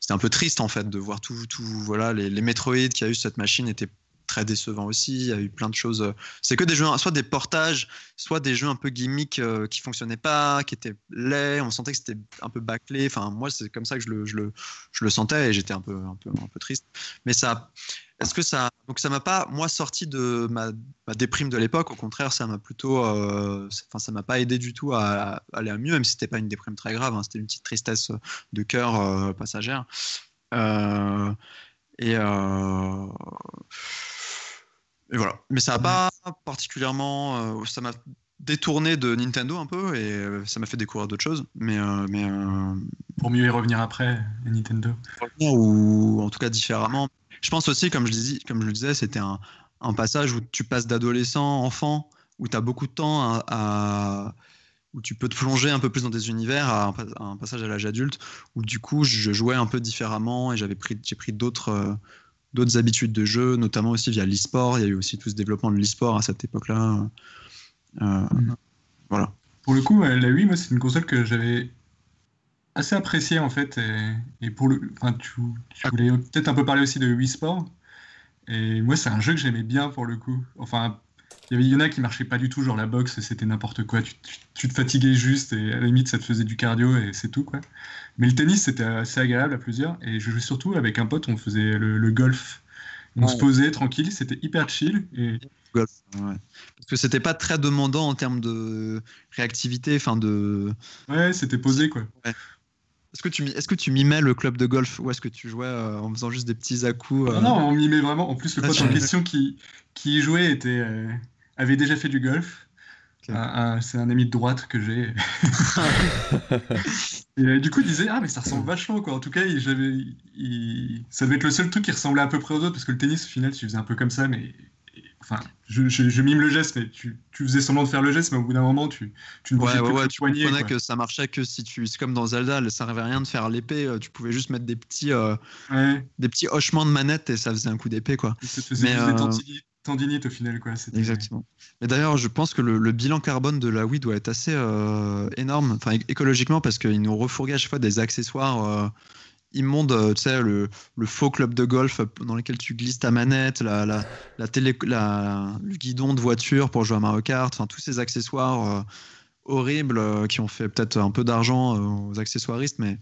c'était un peu triste en fait de voir tout, tout voilà les, les qui a eu cette machine étaient très décevant aussi. Il y a eu plein de choses. Euh, c'est que des jeux, soit des portages, soit des jeux un peu gimmicks euh, qui fonctionnaient pas, qui étaient laids. On sentait que c'était un peu bâclé. Enfin, moi, c'est comme ça que je le, je le, je le sentais et j'étais un peu, un peu, un peu triste. Mais ça, est-ce que ça, donc ça m'a pas, moi, sorti de ma, déprime de l'époque. Au contraire, ça m'a plutôt, euh, enfin, ça m'a pas aidé du tout à, aller à mieux, même si c'était pas une déprime très grave. Hein, c'était une petite tristesse de cœur passagère. et voilà. Mais ça n'a mm. pas particulièrement. Euh, ça m'a détourné de Nintendo un peu et euh, ça m'a fait découvrir d'autres choses. Mais, euh, pour mieux y revenir après, Nintendo. Ou en tout cas différemment. Je pense aussi, comme je, disais, comme je le disais, c'était un, passage où tu passes d'adolescent, enfant, où tu as beaucoup de temps à, où tu peux te plonger un peu plus dans des univers, à un, passage à l'âge adulte, où du coup je jouais un peu différemment et j'avais pris, j'ai pris d'autres d'autres habitudes de jeu, notamment aussi via l'e-sport. Il y a eu aussi tout ce développement de l'e-sport à cette époque-là. Euh, mhm. Voilà. Pour le coup, euh, la Wii, moi, c'est une console que j'avais assez appréciée en fait. Et, pour le, enfin, tu, voulais peut-être un peu parler aussi de Wii Sport. Et moi, c'est un jeu que j'aimais bien pour le coup. Enfin, il y en a qui marchaient pas du tout, genre la boxe, c'était n'importe quoi. Tu, tu, te fatiguais juste et à la limite, ça te faisait du cardio et c'est tout, quoi. Mais le tennis, c'était assez agréable à plusieurs. Et je jouais surtout avec un pote, on faisait le, golf. On se posait tranquille, c'était hyper chill. Et... Parce que c'était pas très demandant en termes de réactivité, enfin de. Ouais, c'était posé quoi. Est-ce que tu est-ce que tu mimais le club de golf ou est-ce que tu jouais euh, en faisant juste des petits à coups ah euh? Non, on mimait vraiment. En plus, le ah, pote en question qui qui jouait était euh, avait déjà fait du golf. c'est un ami de droite que j'ai. Euh, du coup, il disait Ah, mais ça ressemble vachement, quoi. En tout cas, il, ça devait être le seul truc qui ressemblait à peu près aux autres, parce que le tennis, au final, tu faisais un peu comme ça, mais. Enfin, je, mime le geste, mais tu, faisais semblant de faire le geste, mais au bout d'un moment, tu, tu ne ouais, plus tu comprenais quoi. que ça marchait que si tu. C'est comme dans Zelda, ça servait à rien de faire l'épée, euh, tu pouvais juste mettre des petits, euh, des petits hochements de manette et ça faisait un coup d'épée, quoi tendinite au final. Quoi. Exactement. Et d'ailleurs, je pense que le, bilan carbone de la Wii doit être assez euh, énorme, enfin écologiquement, parce qu'ils nous refourguent à chaque fois des accessoires euh, immondes, euh, tu sais, le, faux club de golf dans lequel tu glisses ta manette, la, télé, le guidon de voiture pour jouer à Mario Kart, tous ces accessoires horribles qui ont fait peut-être un peu d'argent aux accessoiristes, mais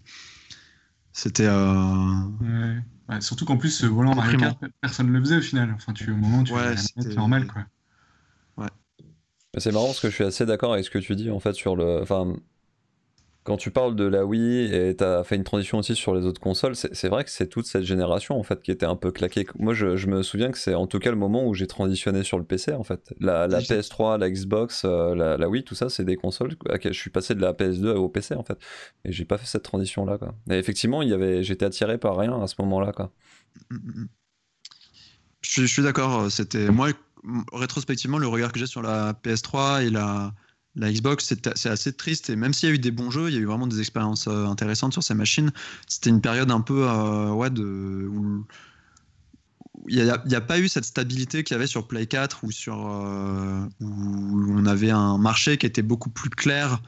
c'était. Euh, surtout qu'en plus, ce volant Mario personne ne le faisait au final. au moment, tu ouais, c'est normal, quoi. Ouais. C'est marrant parce que je suis assez d'accord avec ce que tu dis en fait sur le. Enfin, quand tu parles de la Wii et tu as fait une transition aussi sur les autres consoles, c'est vrai que c'est toute cette génération en fait qui était un peu claquée. Moi je, me souviens que c'est en tout cas le moment où j'ai transitionné sur le PC en fait. La, PS3, la Xbox, euh, la, Wii, tout ça c'est des consoles. à Je suis passé de la PS2 au PC en fait. Et j'ai pas fait cette transition là quoi. Et effectivement avait, j'étais attiré par rien à ce moment là quoi. Mm, mm, mm. Je suis, d'accord. Euh, c'était moi rétrospectivement le regard que j'ai sur la PS3 et la la Xbox, c'est assez triste. Et même s'il y a eu des bons jeux, il y a eu vraiment des expériences euh, intéressantes sur ces machines. C'était une période un peu euh, où il n'y a, pas eu cette stabilité qu'il y avait sur Play 4 ou sur, euh, où on avait un marché qui était beaucoup plus clair,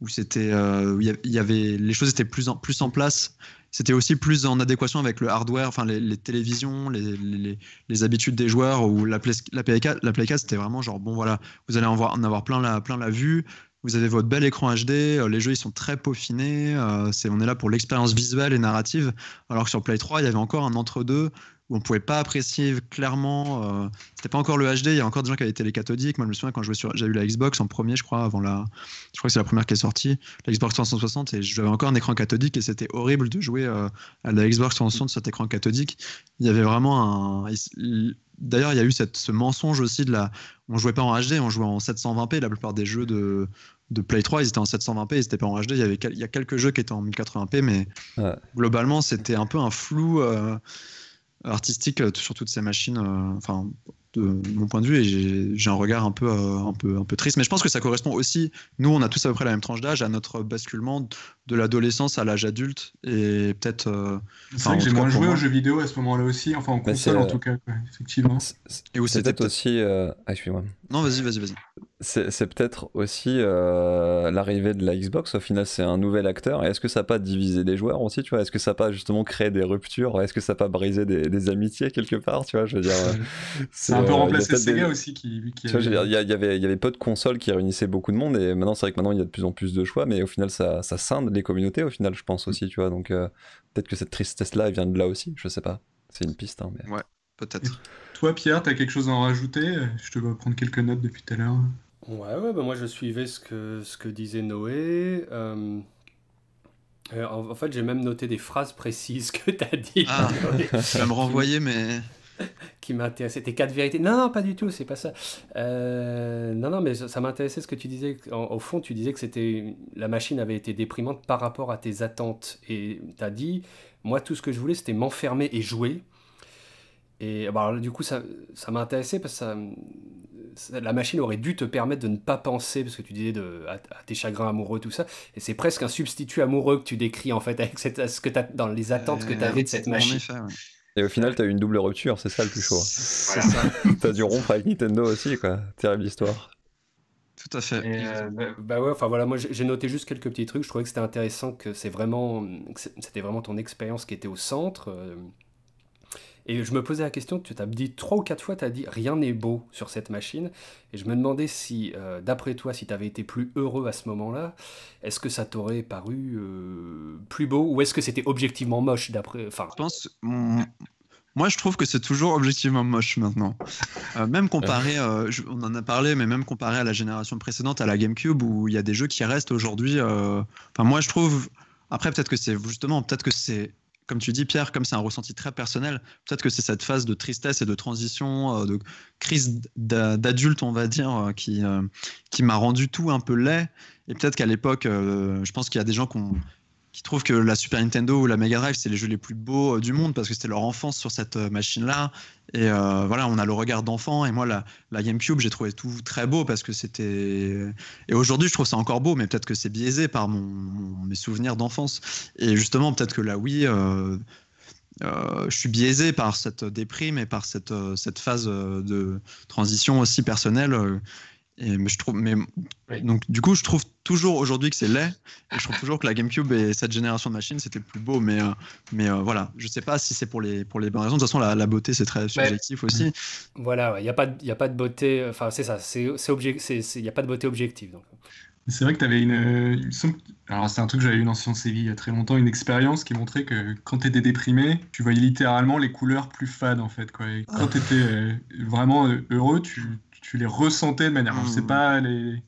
où, c'était, il y avait, les choses étaient plus en, plus en place c'était aussi plus en adéquation avec le hardware, enfin les, télévisions, les, habitudes des joueurs ou la, Play, la, Play 4, c'était vraiment genre bon voilà, vous allez en, en avoir plein la, plein la vue, vous avez votre bel écran HD, euh, les jeux ils sont très peaufinés, euh, c'est, on est là pour l'expérience visuelle et narrative, alors que sur Play 3 il y avait encore un entre-deux où on pouvait pas apprécier clairement. Ce euh, c'était pas encore le HD, il y a encore des gens qui avaient les cathodiques. Moi, je me souviens quand j'ai eu la Xbox en premier, je crois, avant la. Je crois que c'est la première qui est sortie, la Xbox 360, et j'avais encore un écran cathodique et c'était horrible de jouer euh, à la Xbox 360 sur cet écran cathodique. Il y avait vraiment un. D'ailleurs, il y a eu cette, ce mensonge aussi de la. On jouait pas en HD, on jouait en 720p. La plupart des jeux de, de Play 3, ils étaient en 720p, ils n'étaient pas en HD. Il y, avait, il y a quelques jeux qui étaient en 1080p, mais globalement, c'était un peu un flou. Euh, artistique euh, sur toutes ces machines. Euh, enfin, de mon point de vue, et j'ai un regard un peu, euh, un peu, un peu triste. Mais je pense que ça correspond aussi. Nous, on a tous à peu près la même tranche d'âge à notre basculement de l'adolescence à l'âge adulte, et peut-être. c'est vrai que j'ai moins joué aux jeux vidéo à ce moment-là aussi, enfin en bah, console en tout cas, effectivement. Et où c'était peut-être aussi. Ah, Non, vas-y, vas-y, vas-y c'est peut-être aussi euh, l'arrivée de la Xbox. Au final, c'est un nouvel acteur. Est-ce que ça n'a pas divisé les joueurs aussi Tu vois, est-ce que ça n'a pas justement créé des ruptures Est-ce que ça n'a pas brisé des, amitiés quelque part Tu vois, je veux dire. Euh, c'est un peu euh, remplacé Sega aussi qui. il y, avait, y avait peu de consoles qui réunissaient beaucoup de monde et maintenant, c'est vrai que maintenant, il y a de plus en plus de choix, mais au final, ça, ça scinde les communautés. Au final, je pense aussi, tu vois. Donc, peut-être que cette tristesse-là vient de là aussi. Je sais pas. C'est une piste, hein, mais... Ouais, peut-être. Toi, Pierre, tu as quelque chose à en rajouter Je te dois prendre quelques notes depuis tout à l'heure. Ouais, ouais bah, moi je suivais ce que, ce que disait Noé. Euh, euh, en, fait, j'ai même noté des phrases précises que ah, tu as dit. ça me renvoyait, mais. qui m'intéressait. Tes quatre vérités. Non, non, pas du tout, c'est pas ça. Euh, non, non, mais ça, m'intéressait ce que tu disais. au fond, tu disais que c'était la machine avait été déprimante par rapport à tes attentes. Et tu as dit, moi, tout ce que je voulais, c'était m'enfermer et jouer. Et bah, du coup, ça, ça m'a parce que ça, la machine aurait dû te permettre de ne pas penser, parce que tu disais de, à, tes chagrins amoureux, tout ça. Et c'est presque un substitut amoureux que tu décris, en fait, avec cette, ce que as, dans les attentes que tu avais de cette machine. Et au final, tu as eu une double rupture, c'est ça le plus chaud. tu as dû rompre avec Nintendo aussi, quoi. Terrible histoire. Tout à fait. Euh, bah, bah, ouais, enfin voilà, moi j'ai noté juste quelques petits trucs. Je trouvais que c'était intéressant que c'est vraiment, c'était vraiment ton expérience qui était au centre. Euh, et je me posais la question, tu t'as dit trois ou quatre fois, tu as dit rien n'est beau sur cette machine. Et je me demandais si, euh, d'après toi, si tu avais été plus heureux à ce moment-là, est-ce que ça t'aurait paru euh, plus beau ou est-ce que c'était objectivement moche d'après. Enfin... Je pense. Mm, moi, je trouve que c'est toujours objectivement moche maintenant. Euh, même comparé, on en a parlé, mais même comparé à la génération précédente, à la GameCube, où il y a des jeux qui restent aujourd'hui. Enfin, moi, je trouve. Après, peut-être que c'est justement, peut-être que c'est comme tu dis, Pierre, comme c'est un ressenti très personnel, peut-être que c'est cette phase de tristesse et de transition, euh, de crise d'adulte, on va dire, euh, qui, euh, qui m'a rendu tout un peu laid. Et peut-être qu'à l'époque, je pense qu'il y a des gens qui ont qui trouvent que la Super Nintendo ou la Mega Drive, c'est les jeux les plus beaux euh, du monde parce que c'était leur enfance sur cette euh, machine-là. Et euh, voilà, on a le regard d'enfant. Et moi, la, la GameCube, j'ai trouvé tout très beau parce que c'était. Et aujourd'hui, je trouve ça encore beau, mais peut-être que c'est biaisé par mon, mes souvenirs d'enfance. Et justement, peut-être que la Wii. je suis biaisé par cette déprime et par cette, cette phase de transition aussi personnelle mais je trouve, mais, donc, du coup, je trouve toujours aujourd'hui que c'est laid. je trouve toujours que la GameCube et cette génération de machines, c'était plus beau. Mais, euh, mais euh, voilà, je sais pas si c'est pour les, pour les bonnes raisons. De toute façon, la, la beauté, c'est très subjectif aussi. Mm. Voilà, il n'y a, pas, y a pas de beauté. Enfin, c'est ça, c'est il n'y a pas de beauté objective. Donc. C'est vrai que tu avais une. Euh, alors, c'est un truc que j'avais eu dans Sciences Vie il y a très longtemps, une expérience qui montrait que quand tu étais déprimé, tu voyais littéralement les couleurs plus fades, en fait. Quoi. quand ah. tu étais vraiment heureux, tu tu les ressentais de manière. Je sais hmm. pas, les...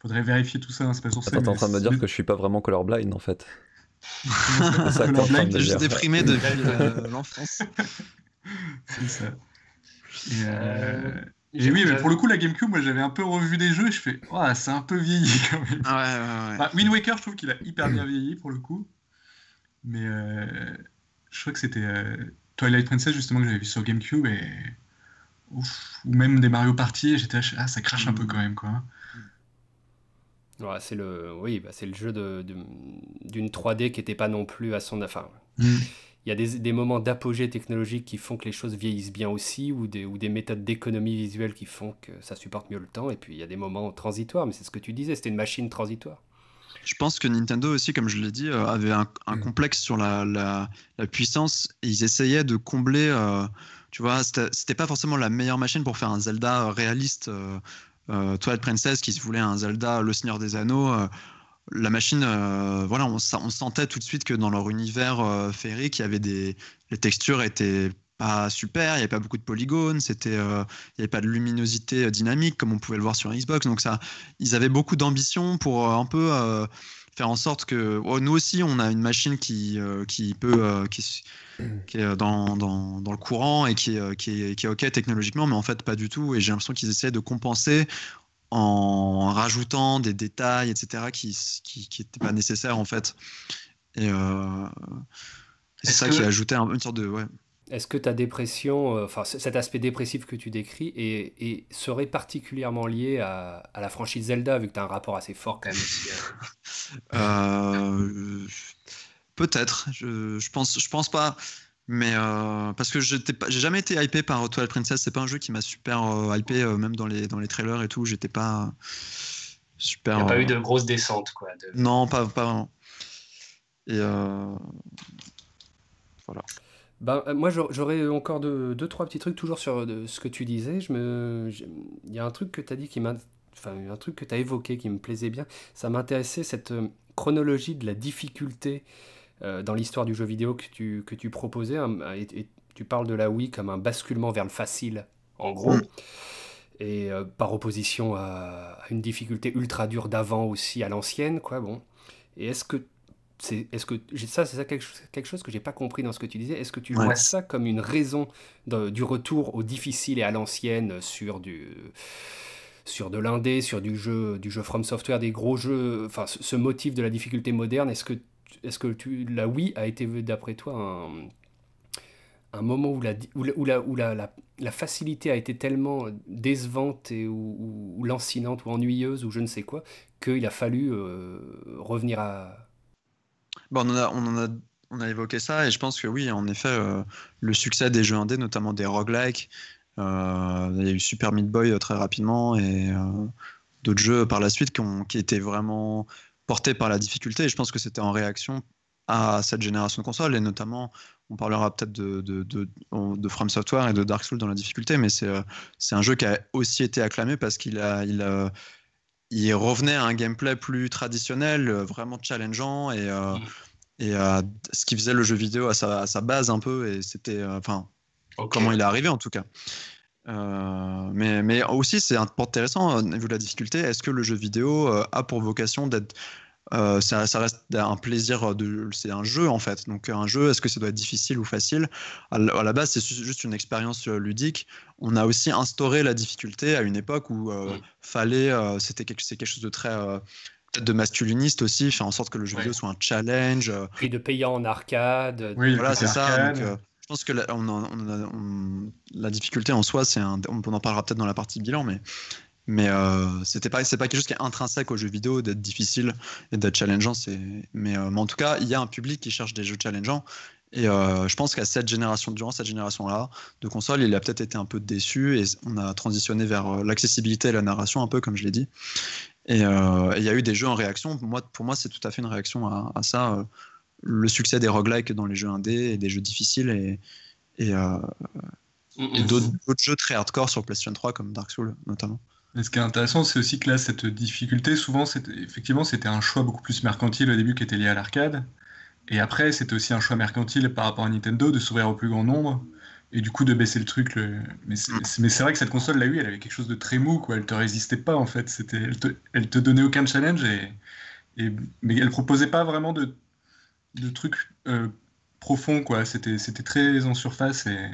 faudrait vérifier tout ça, hein, c'est pas sur ça. es en train de me dire que je suis pas vraiment colorblind en fait. ça colorblind, je suis déprimé depuis euh, l'enfance. c'est ça. Et, euh, euh, oui, mais pour le coup, la GameCube, moi j'avais un peu revu des jeux je fais, c'est un peu vieilli quand même. ouais, ouais, ouais. Wind Waker, je trouve qu'il a hyper bien vieilli pour le coup. Mais je crois que c'était Twilight Princess justement que j'avais vu sur GameCube et ou même des Mario Party, j'étais ah, ça crache un peu mm. quand même quoi. c'est le oui, bah, c'est le jeu d'une de, d'une 3D qui n'était pas non plus à son affaire. Mm. Il y a des, moments d'apogée technologique qui font que les choses vieillissent bien aussi, ou des, ou des méthodes d'économie visuelle qui font que ça supporte mieux le temps. Et puis il y a des moments transitoires, mais c'est ce que tu disais, c'était une machine transitoire. Je pense que Nintendo aussi, comme je l'ai dit, euh, avait un, mm. complexe sur la, puissance. Ils essayaient de combler euh, tu vois, c'était pas forcément la meilleure machine pour faire un Zelda euh, réaliste. Euh, euh, Twilight Princess qui se voulait un Zelda, le Seigneur des Anneaux. Euh, la machine, voilà, on, sentait tout de suite que dans leur univers féerique, il avait des, les textures étaient pas super, il n'y avait pas beaucoup de polygones, c'était, il n'y avait pas de luminosité dynamique comme on pouvait le voir sur Xbox. Donc ça, ils avaient beaucoup d'ambition pour un peu faire en sorte que oh, nous aussi, on a une machine qui, euh, qui peut, euh, qui, est dans, dans, dans, le courant et qui, est, euh, qui, qui est OK technologiquement, mais en fait, pas du tout. Et j'ai l'impression qu'ils essaient de compenser en rajoutant des détails, etc., qui n'étaient qui, pas nécessaires, en fait. Et c'est ça qui a ajouté une sorte de. Ouais. Est-ce que ta dépression, euh, enfin cet aspect dépressif que tu décris, est, serait particulièrement lié à, la franchise Zelda, vu que tu as un rapport assez fort quand même euh euh, Peut-être, je, je, pense, je pense pas. Mais parce que j'ai jamais été hypé par Twilight Princess, c'est pas un jeu qui m'a super hypé, même dans les, dans les trailers et tout, j'étais pas super. Il n'y a pas eu de grosse descente quoi. Non, pas, pas vraiment. Et voilà. Bah, euh, moi, j'aurais encore deux, trois petits trucs, toujours sur euh, ce que tu disais. Je me... Il y a un truc que tu as dit qui m'a. Enfin, un truc que tu as évoqué qui me plaisait bien. Ça m'intéressait, cette euh, chronologie de la difficulté dans l'histoire du jeu vidéo que tu, que tu proposais. Hein, et, tu parles de la Wii comme un basculement vers le facile, en gros. Mm. Et par opposition à, à, une difficulté ultra dure d'avant aussi, à l'ancienne, quoi. Bon. Et est-ce que c'est, est-ce que ça, c'est ça quelque, quelque chose que j'ai pas compris dans ce que tu disais. Est-ce que tu vois ça comme une raison du retour au difficile et à l'ancienne sur du sur de l'indé, sur du jeu, du jeu From Software, des gros jeux, enfin ce, motif de la difficulté moderne, est-ce que, la oui a été, d'après toi, un, moment où, la, facilité a été tellement décevante ou, lancinante ou ennuyeuse ou je ne sais quoi qu'il a fallu euh, revenir à, bah, on, a, a, évoqué ça et je pense que oui, en effet, euh, le succès des jeux indés, notamment des roguelikes, euh, il y a eu Super Meat Boy euh, très rapidement et d'autres jeux par la suite qui, ont, qui étaient vraiment portés par la difficulté je pense que c'était en réaction à cette génération de consoles et notamment on parlera peut-être de, de, From Software et de Dark Souls dans la difficulté mais c'est un jeu qui a aussi été acclamé parce qu'il a, il a il revenait à un gameplay plus traditionnel, euh, vraiment challengeant et, euh, mm. euh, ce qui faisait le jeu vidéo à sa, base un peu. Et c'était, enfin, comment il est arrivé en tout cas. mais, mais aussi, c'est intéressant vu la difficulté. Est-ce que le jeu vidéo a pour vocation d'être euh, ça, reste un plaisir, de, c'est un jeu en fait. Donc un jeu, est-ce que ça doit être difficile ou facile à, la base, c'est juste une expérience euh, ludique. On a aussi instauré la difficulté à une époque où euh, fallait, c'était quelque, chose de très de masculiniste aussi, faire en sorte que le jeu vidéo soit un challenge. Puis de payer en arcade. Oui, voilà, c'est ça. je pense que la, la difficulté en soi, c'est on en parlera peut-être dans la partie bilan, mais mais euh, c'était pas, c'est pas quelque chose qui est intrinsèque aux jeux vidéo d'être difficile et d'être challengeant. C'est, mais, euh, en tout cas, il y a un public qui cherche des jeux challengeants. Et euh, je pense qu'à cette génération, durant cette génération-là de console, il a peut-être été un peu déçu et on a transitionné vers euh, l'accessibilité et la narration, un peu comme je l'ai dit. Et il y a eu des jeux en réaction. Pour moi, pour moi c'est tout à fait une réaction à, ça. le succès des roguelikes dans les jeux indés et des jeux difficiles et, et, d'autres, d'autres jeux très hardcore sur PlayStation 3 comme Dark Souls notamment ce qui est intéressant, c'est aussi que là, cette difficulté, souvent, effectivement, c'était un choix beaucoup plus mercantile au début qui était lié à l'arcade. Et après, c'était aussi un choix mercantile par rapport à Nintendo de s'ouvrir au plus grand nombre et du coup de baisser le truc. Mm. Mais c'est vrai que cette console, là oui, elle avait quelque chose de très mou, quoi. Elle te résistait pas, en fait. elle te... donnait aucun challenge, et... mais elle proposait pas vraiment de, de trucs euh, profonds, quoi. C'était très en surface et.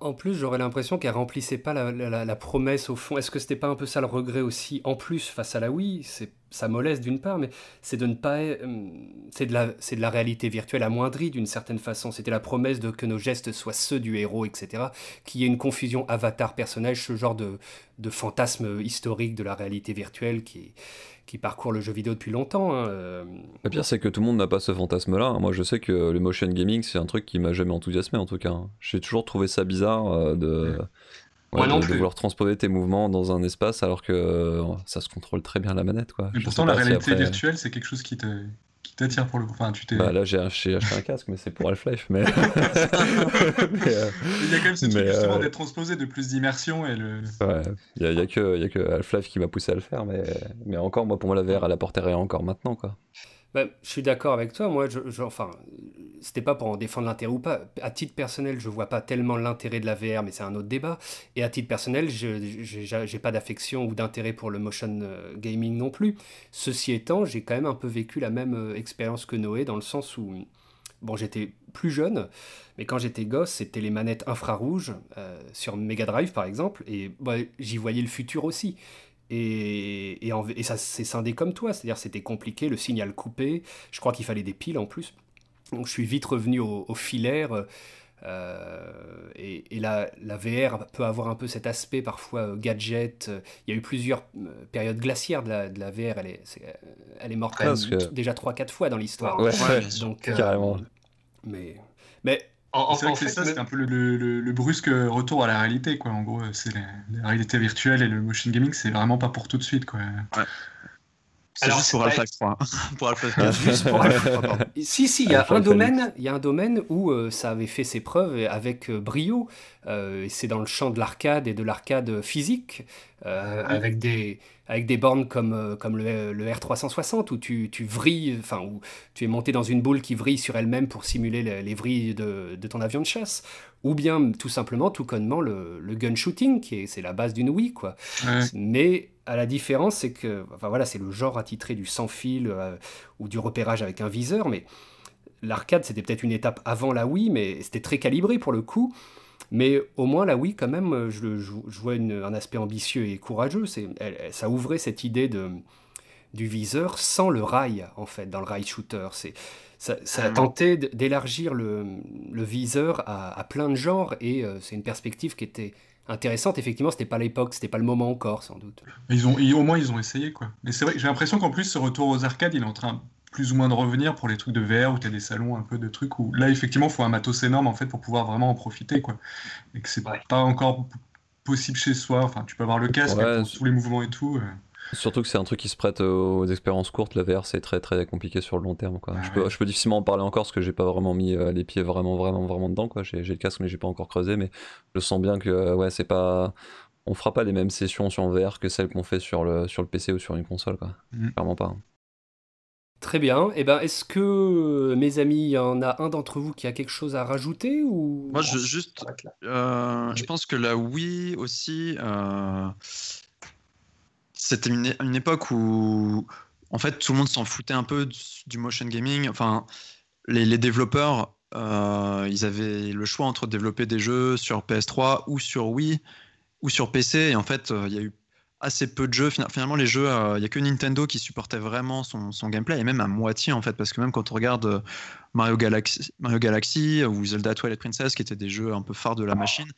En plus, j'aurais l'impression qu'elle remplissait pas la, promesse au fond. Est-ce que c'était pas un peu ça le regret aussi En plus, face à la oui c'est ça mollesse d'une part, mais c'est de ne pas, hum, c'est de la, c'est de la réalité virtuelle amoindrie d'une certaine façon. C'était la promesse de que nos gestes soient ceux du héros, etc. Qu'il y ait une confusion avatar personnage, ce genre de, de fantasme historique de la réalité virtuelle qui est qui parcourent le jeu vidéo depuis longtemps. Hein, euh. Le pire, c'est que tout le monde n'a pas ce fantasme-là. Moi, je sais que le motion gaming, c'est un truc qui m'a jamais enthousiasmé, en tout cas. Hein. J'ai toujours trouvé ça bizarre euh, de. vouloir transposer tes mouvements dans un espace alors que euh, ça se contrôle très bien la manette. Quoi. Mais pourtant, la réalité virtuelle, c'est quelque chose qui te, t'attire pour le Enfin, tu t'es. Bah là, j'ai acheté un casque, mais c'est pour Half-Life. Mais... Euh, il y a quand même ce truc euh, justement d'être transposé, de plus d'immersion. et le... Ouais, il n'y a, a, que, que Half-Life qui m'a poussé à le faire, mais, mais encore, moi, pour moi, la VR, elle apporterait encore maintenant, quoi. Bah, je suis d'accord avec toi. Moi, je, je, enfin, c'était pas pour en défendre l'intérêt ou pas. À titre personnel, je vois pas tellement l'intérêt de la VR, mais c'est un autre débat. Et à titre personnel, je n'ai pas d'affection ou d'intérêt pour le motion euh, gaming non plus. Ceci étant, j'ai quand même un peu vécu la même euh, expérience que Noé, dans le sens où, bon, j'étais plus jeune, mais quand j'étais gosse, c'était les manettes infrarouges euh, sur Mega Drive par exemple, et bah, j'y voyais le futur aussi. Et, ça s'est scindé comme toi, c'est-à-dire c'était compliqué, le signal coupé, je crois qu'il fallait des piles en plus. Donc je suis vite revenu au, filaire. Euh, et, la, VR peut avoir un peu cet aspect parfois euh, gadget. Il y a eu plusieurs euh, périodes glaciaires de la, VR. Elle est, elle est morte déjà 3-4 fois dans l'histoire. donc, carrément. mais, mais en, c'est c'est ça, c'est un peu le, brusque retour à la réalité, quoi. En gros, c'est la réalité virtuelle et le motion gaming, c'est vraiment pas pour tout de suite, quoi. Ouais. Alors, juste pour Alpha 3. Hein. pour Alpha ah. si, si, il y, a un domaine, un domaine où euh, ça avait fait ses preuves avec euh, brio. Euh, et c'est dans le champ de l'arcade et de l'arcade physique, ah. avec des avec des bornes comme, comme le, R360 où tu, tu vrilles, enfin où tu es monté dans une boule qui vrille sur elle-même pour simuler les, vrilles de, ton avion de chasse, ou bien tout simplement, tout connement, le, gun shooting qui est, c'est la base d'une Wii quoi. Mais à la différence, c'est que, enfin voilà, c'est le genre attitré du sans fil euh, ou du repérage avec un viseur, mais l'arcade, c'était peut-être une étape avant la Wii, mais c'était très calibré pour le coup. Mais au moins, la Wii, quand même, euh, je, vois un aspect ambitieux et courageux. C'est, ça ouvrait cette idée de, du viseur sans le rail, en fait, dans le rail shooter. ça, a tenté d'élargir le, viseur à, plein de genres et euh, c'est une perspective qui était intéressante. Effectivement, c'était pas l'époque, c'était pas le moment encore, sans doute. Ils ont, au moins, ils ont essayé, quoi. Mais c'est vrai, j'ai l'impression qu'en plus, ce retour aux arcades, il est en train plus ou moins de revenir pour les trucs de verre où tu des salons un peu de trucs où là, effectivement, faut un matos énorme en fait pour pouvoir vraiment en profiter, quoi. Et que c'est pas encore possible chez soi. Enfin, tu peux avoir le casque tous les mouvements et tout. Euh. Surtout que c'est un truc qui se prête aux expériences courtes. La VR, c'est très très compliqué sur le long terme. Ah je, peux, difficilement en parler encore parce que j'ai pas vraiment mis euh, les pieds vraiment vraiment vraiment dedans. J'ai le casque, mais j'ai pas encore creusé. Mais je sens bien que euh, ouais, c'est pas. On fera pas les mêmes sessions sur VR que celles qu'on fait sur le, sur le PC ou sur une console. Quoi. Mm. Clairement pas. Hein. Très bien. Et eh ben, est-ce que mes amis, il y en a un d'entre vous qui a quelque chose à rajouter ou Moi, je, juste, euh, je pense que la Wii aussi, c'était une, époque où, en fait, tout le monde s'en foutait un peu du, motion gaming. Enfin, les, développeurs, euh, ils avaient le choix entre développer des jeux sur PS3 ou sur Wii ou sur PC. Et en fait, euh, il y a eu assez peu de jeux. Finalement, les jeux, euh, il n'y a que Nintendo qui supportait vraiment son, gameplay, et même à moitié en fait, parce que même quand on regarde Mario Galaxy, Mario Galaxy ou Zelda Twilight Princess, qui étaient des jeux un peu phares de la machine,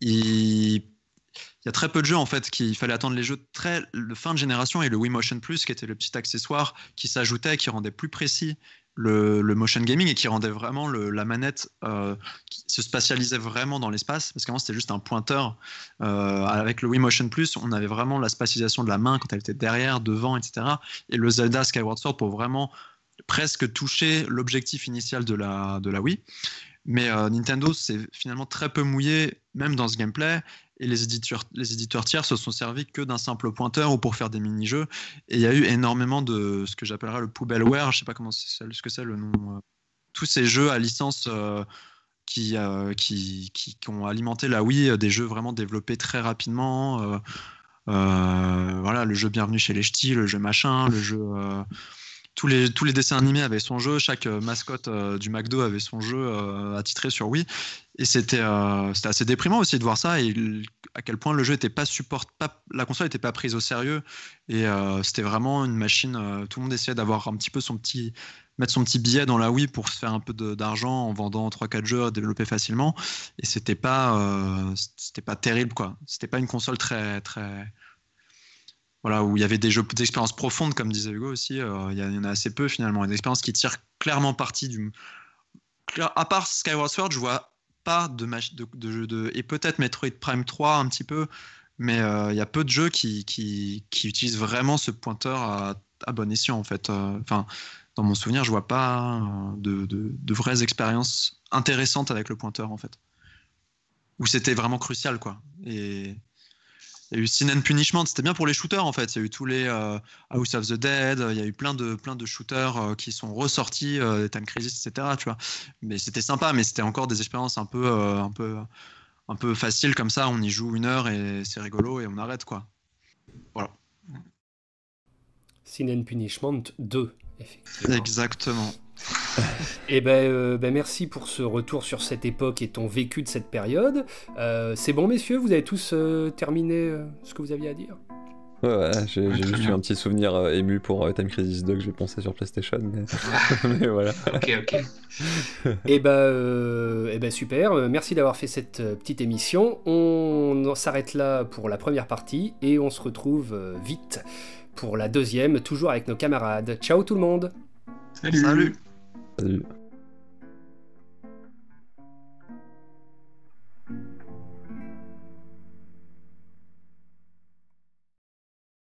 ils il y a très peu de jeux en fait qu'il fallait attendre les jeux très le fin de génération et le Wii Motion Plus qui était le petit accessoire qui s'ajoutait qui rendait plus précis le, le, motion gaming et qui rendait vraiment le, la manette euh, qui se spatialisait vraiment dans l'espace parce qu'avant c'était juste un pointeur euh, avec le Wii Motion Plus on avait vraiment la spatialisation de la main quand elle était derrière devant etc et le Zelda Skyward Sword pour vraiment presque toucher l'objectif initial de la, de la Wii mais euh, Nintendo s'est finalement très peu mouillé, même dans ce gameplay et les éditeurs, les éditeurs tiers se sont servis que d'un simple pointeur ou pour faire des mini-jeux. Et il y a eu énormément de ce que j'appellerais le poubelleware, je sais pas comment ce que c'est le nom. Euh. tous ces jeux à licence euh, euh, qui, qui, ont alimenté la Wii, des jeux vraiment développés très rapidement. voilà, le jeu Bienvenue chez les Ch'tis, le jeu machin, le jeu tous les, tous les dessins animés avaient son jeu, chaque euh, mascotte euh, du McDo avait son jeu euh, attitré sur Wii. Et c'était assez déprimant aussi de voir ça et à quel point le jeu était pas support, la console n'était pas prise au sérieux. Et c'était vraiment une machine, tout le monde essayait d'avoir un petit peu son petit, mettre son petit billet dans la Wii pour se faire un peu d'argent en vendant 3-4 jeux développés développer facilement. Et c'était pas, c'était pas terrible, quoi. C'était pas une console très, très, voilà, où il y avait des jeux d'expérience profondes comme disait Hugo aussi, euh, il y en a assez peu finalement, une expérience qui tire clairement parti du. À part Skyward Sword, je vois pas de, de, de, et peut-être Metroid Prime 3 un petit peu, mais euh, il y a peu de jeux qui, qui, utilisent vraiment ce pointeur à, à bon escient en fait. Euh, enfin, dans mon souvenir, je vois pas de, de vraies expériences intéressantes avec le pointeur en fait, où c'était vraiment crucial quoi. Et il y a eu Sin and Punishment, c'était bien pour les shooters en fait. Il y a eu tous les euh, House of the Dead, il y a eu plein de, plein de shooters euh, qui sont ressortis, euh, Time Crisis, etc. Tu vois. Mais c'était sympa, mais c'était encore des expériences un peu, euh, un, peu, un peu faciles comme ça. On y joue une heure et c'est rigolo et on arrête quoi. Voilà. Sin and Punishment 2, effectivement. Exactement. Et eh ben, euh, ben, merci pour ce retour sur cette époque et ton vécu de cette période. Euh, c'est bon, messieurs, vous avez tous euh, terminé ce que vous aviez à dire. Ouais, j'ai juste eu un petit souvenir ému pour Time Crisis 2 que j'ai pensé sur PlayStation, mais, voilà. ok, ok. et eh ben, et eh ben super, merci d'avoir fait cette petite émission. On s'arrête là pour la première partie et on se retrouve vite pour la deuxième, toujours avec nos camarades. Ciao tout le monde. Salut. Blue.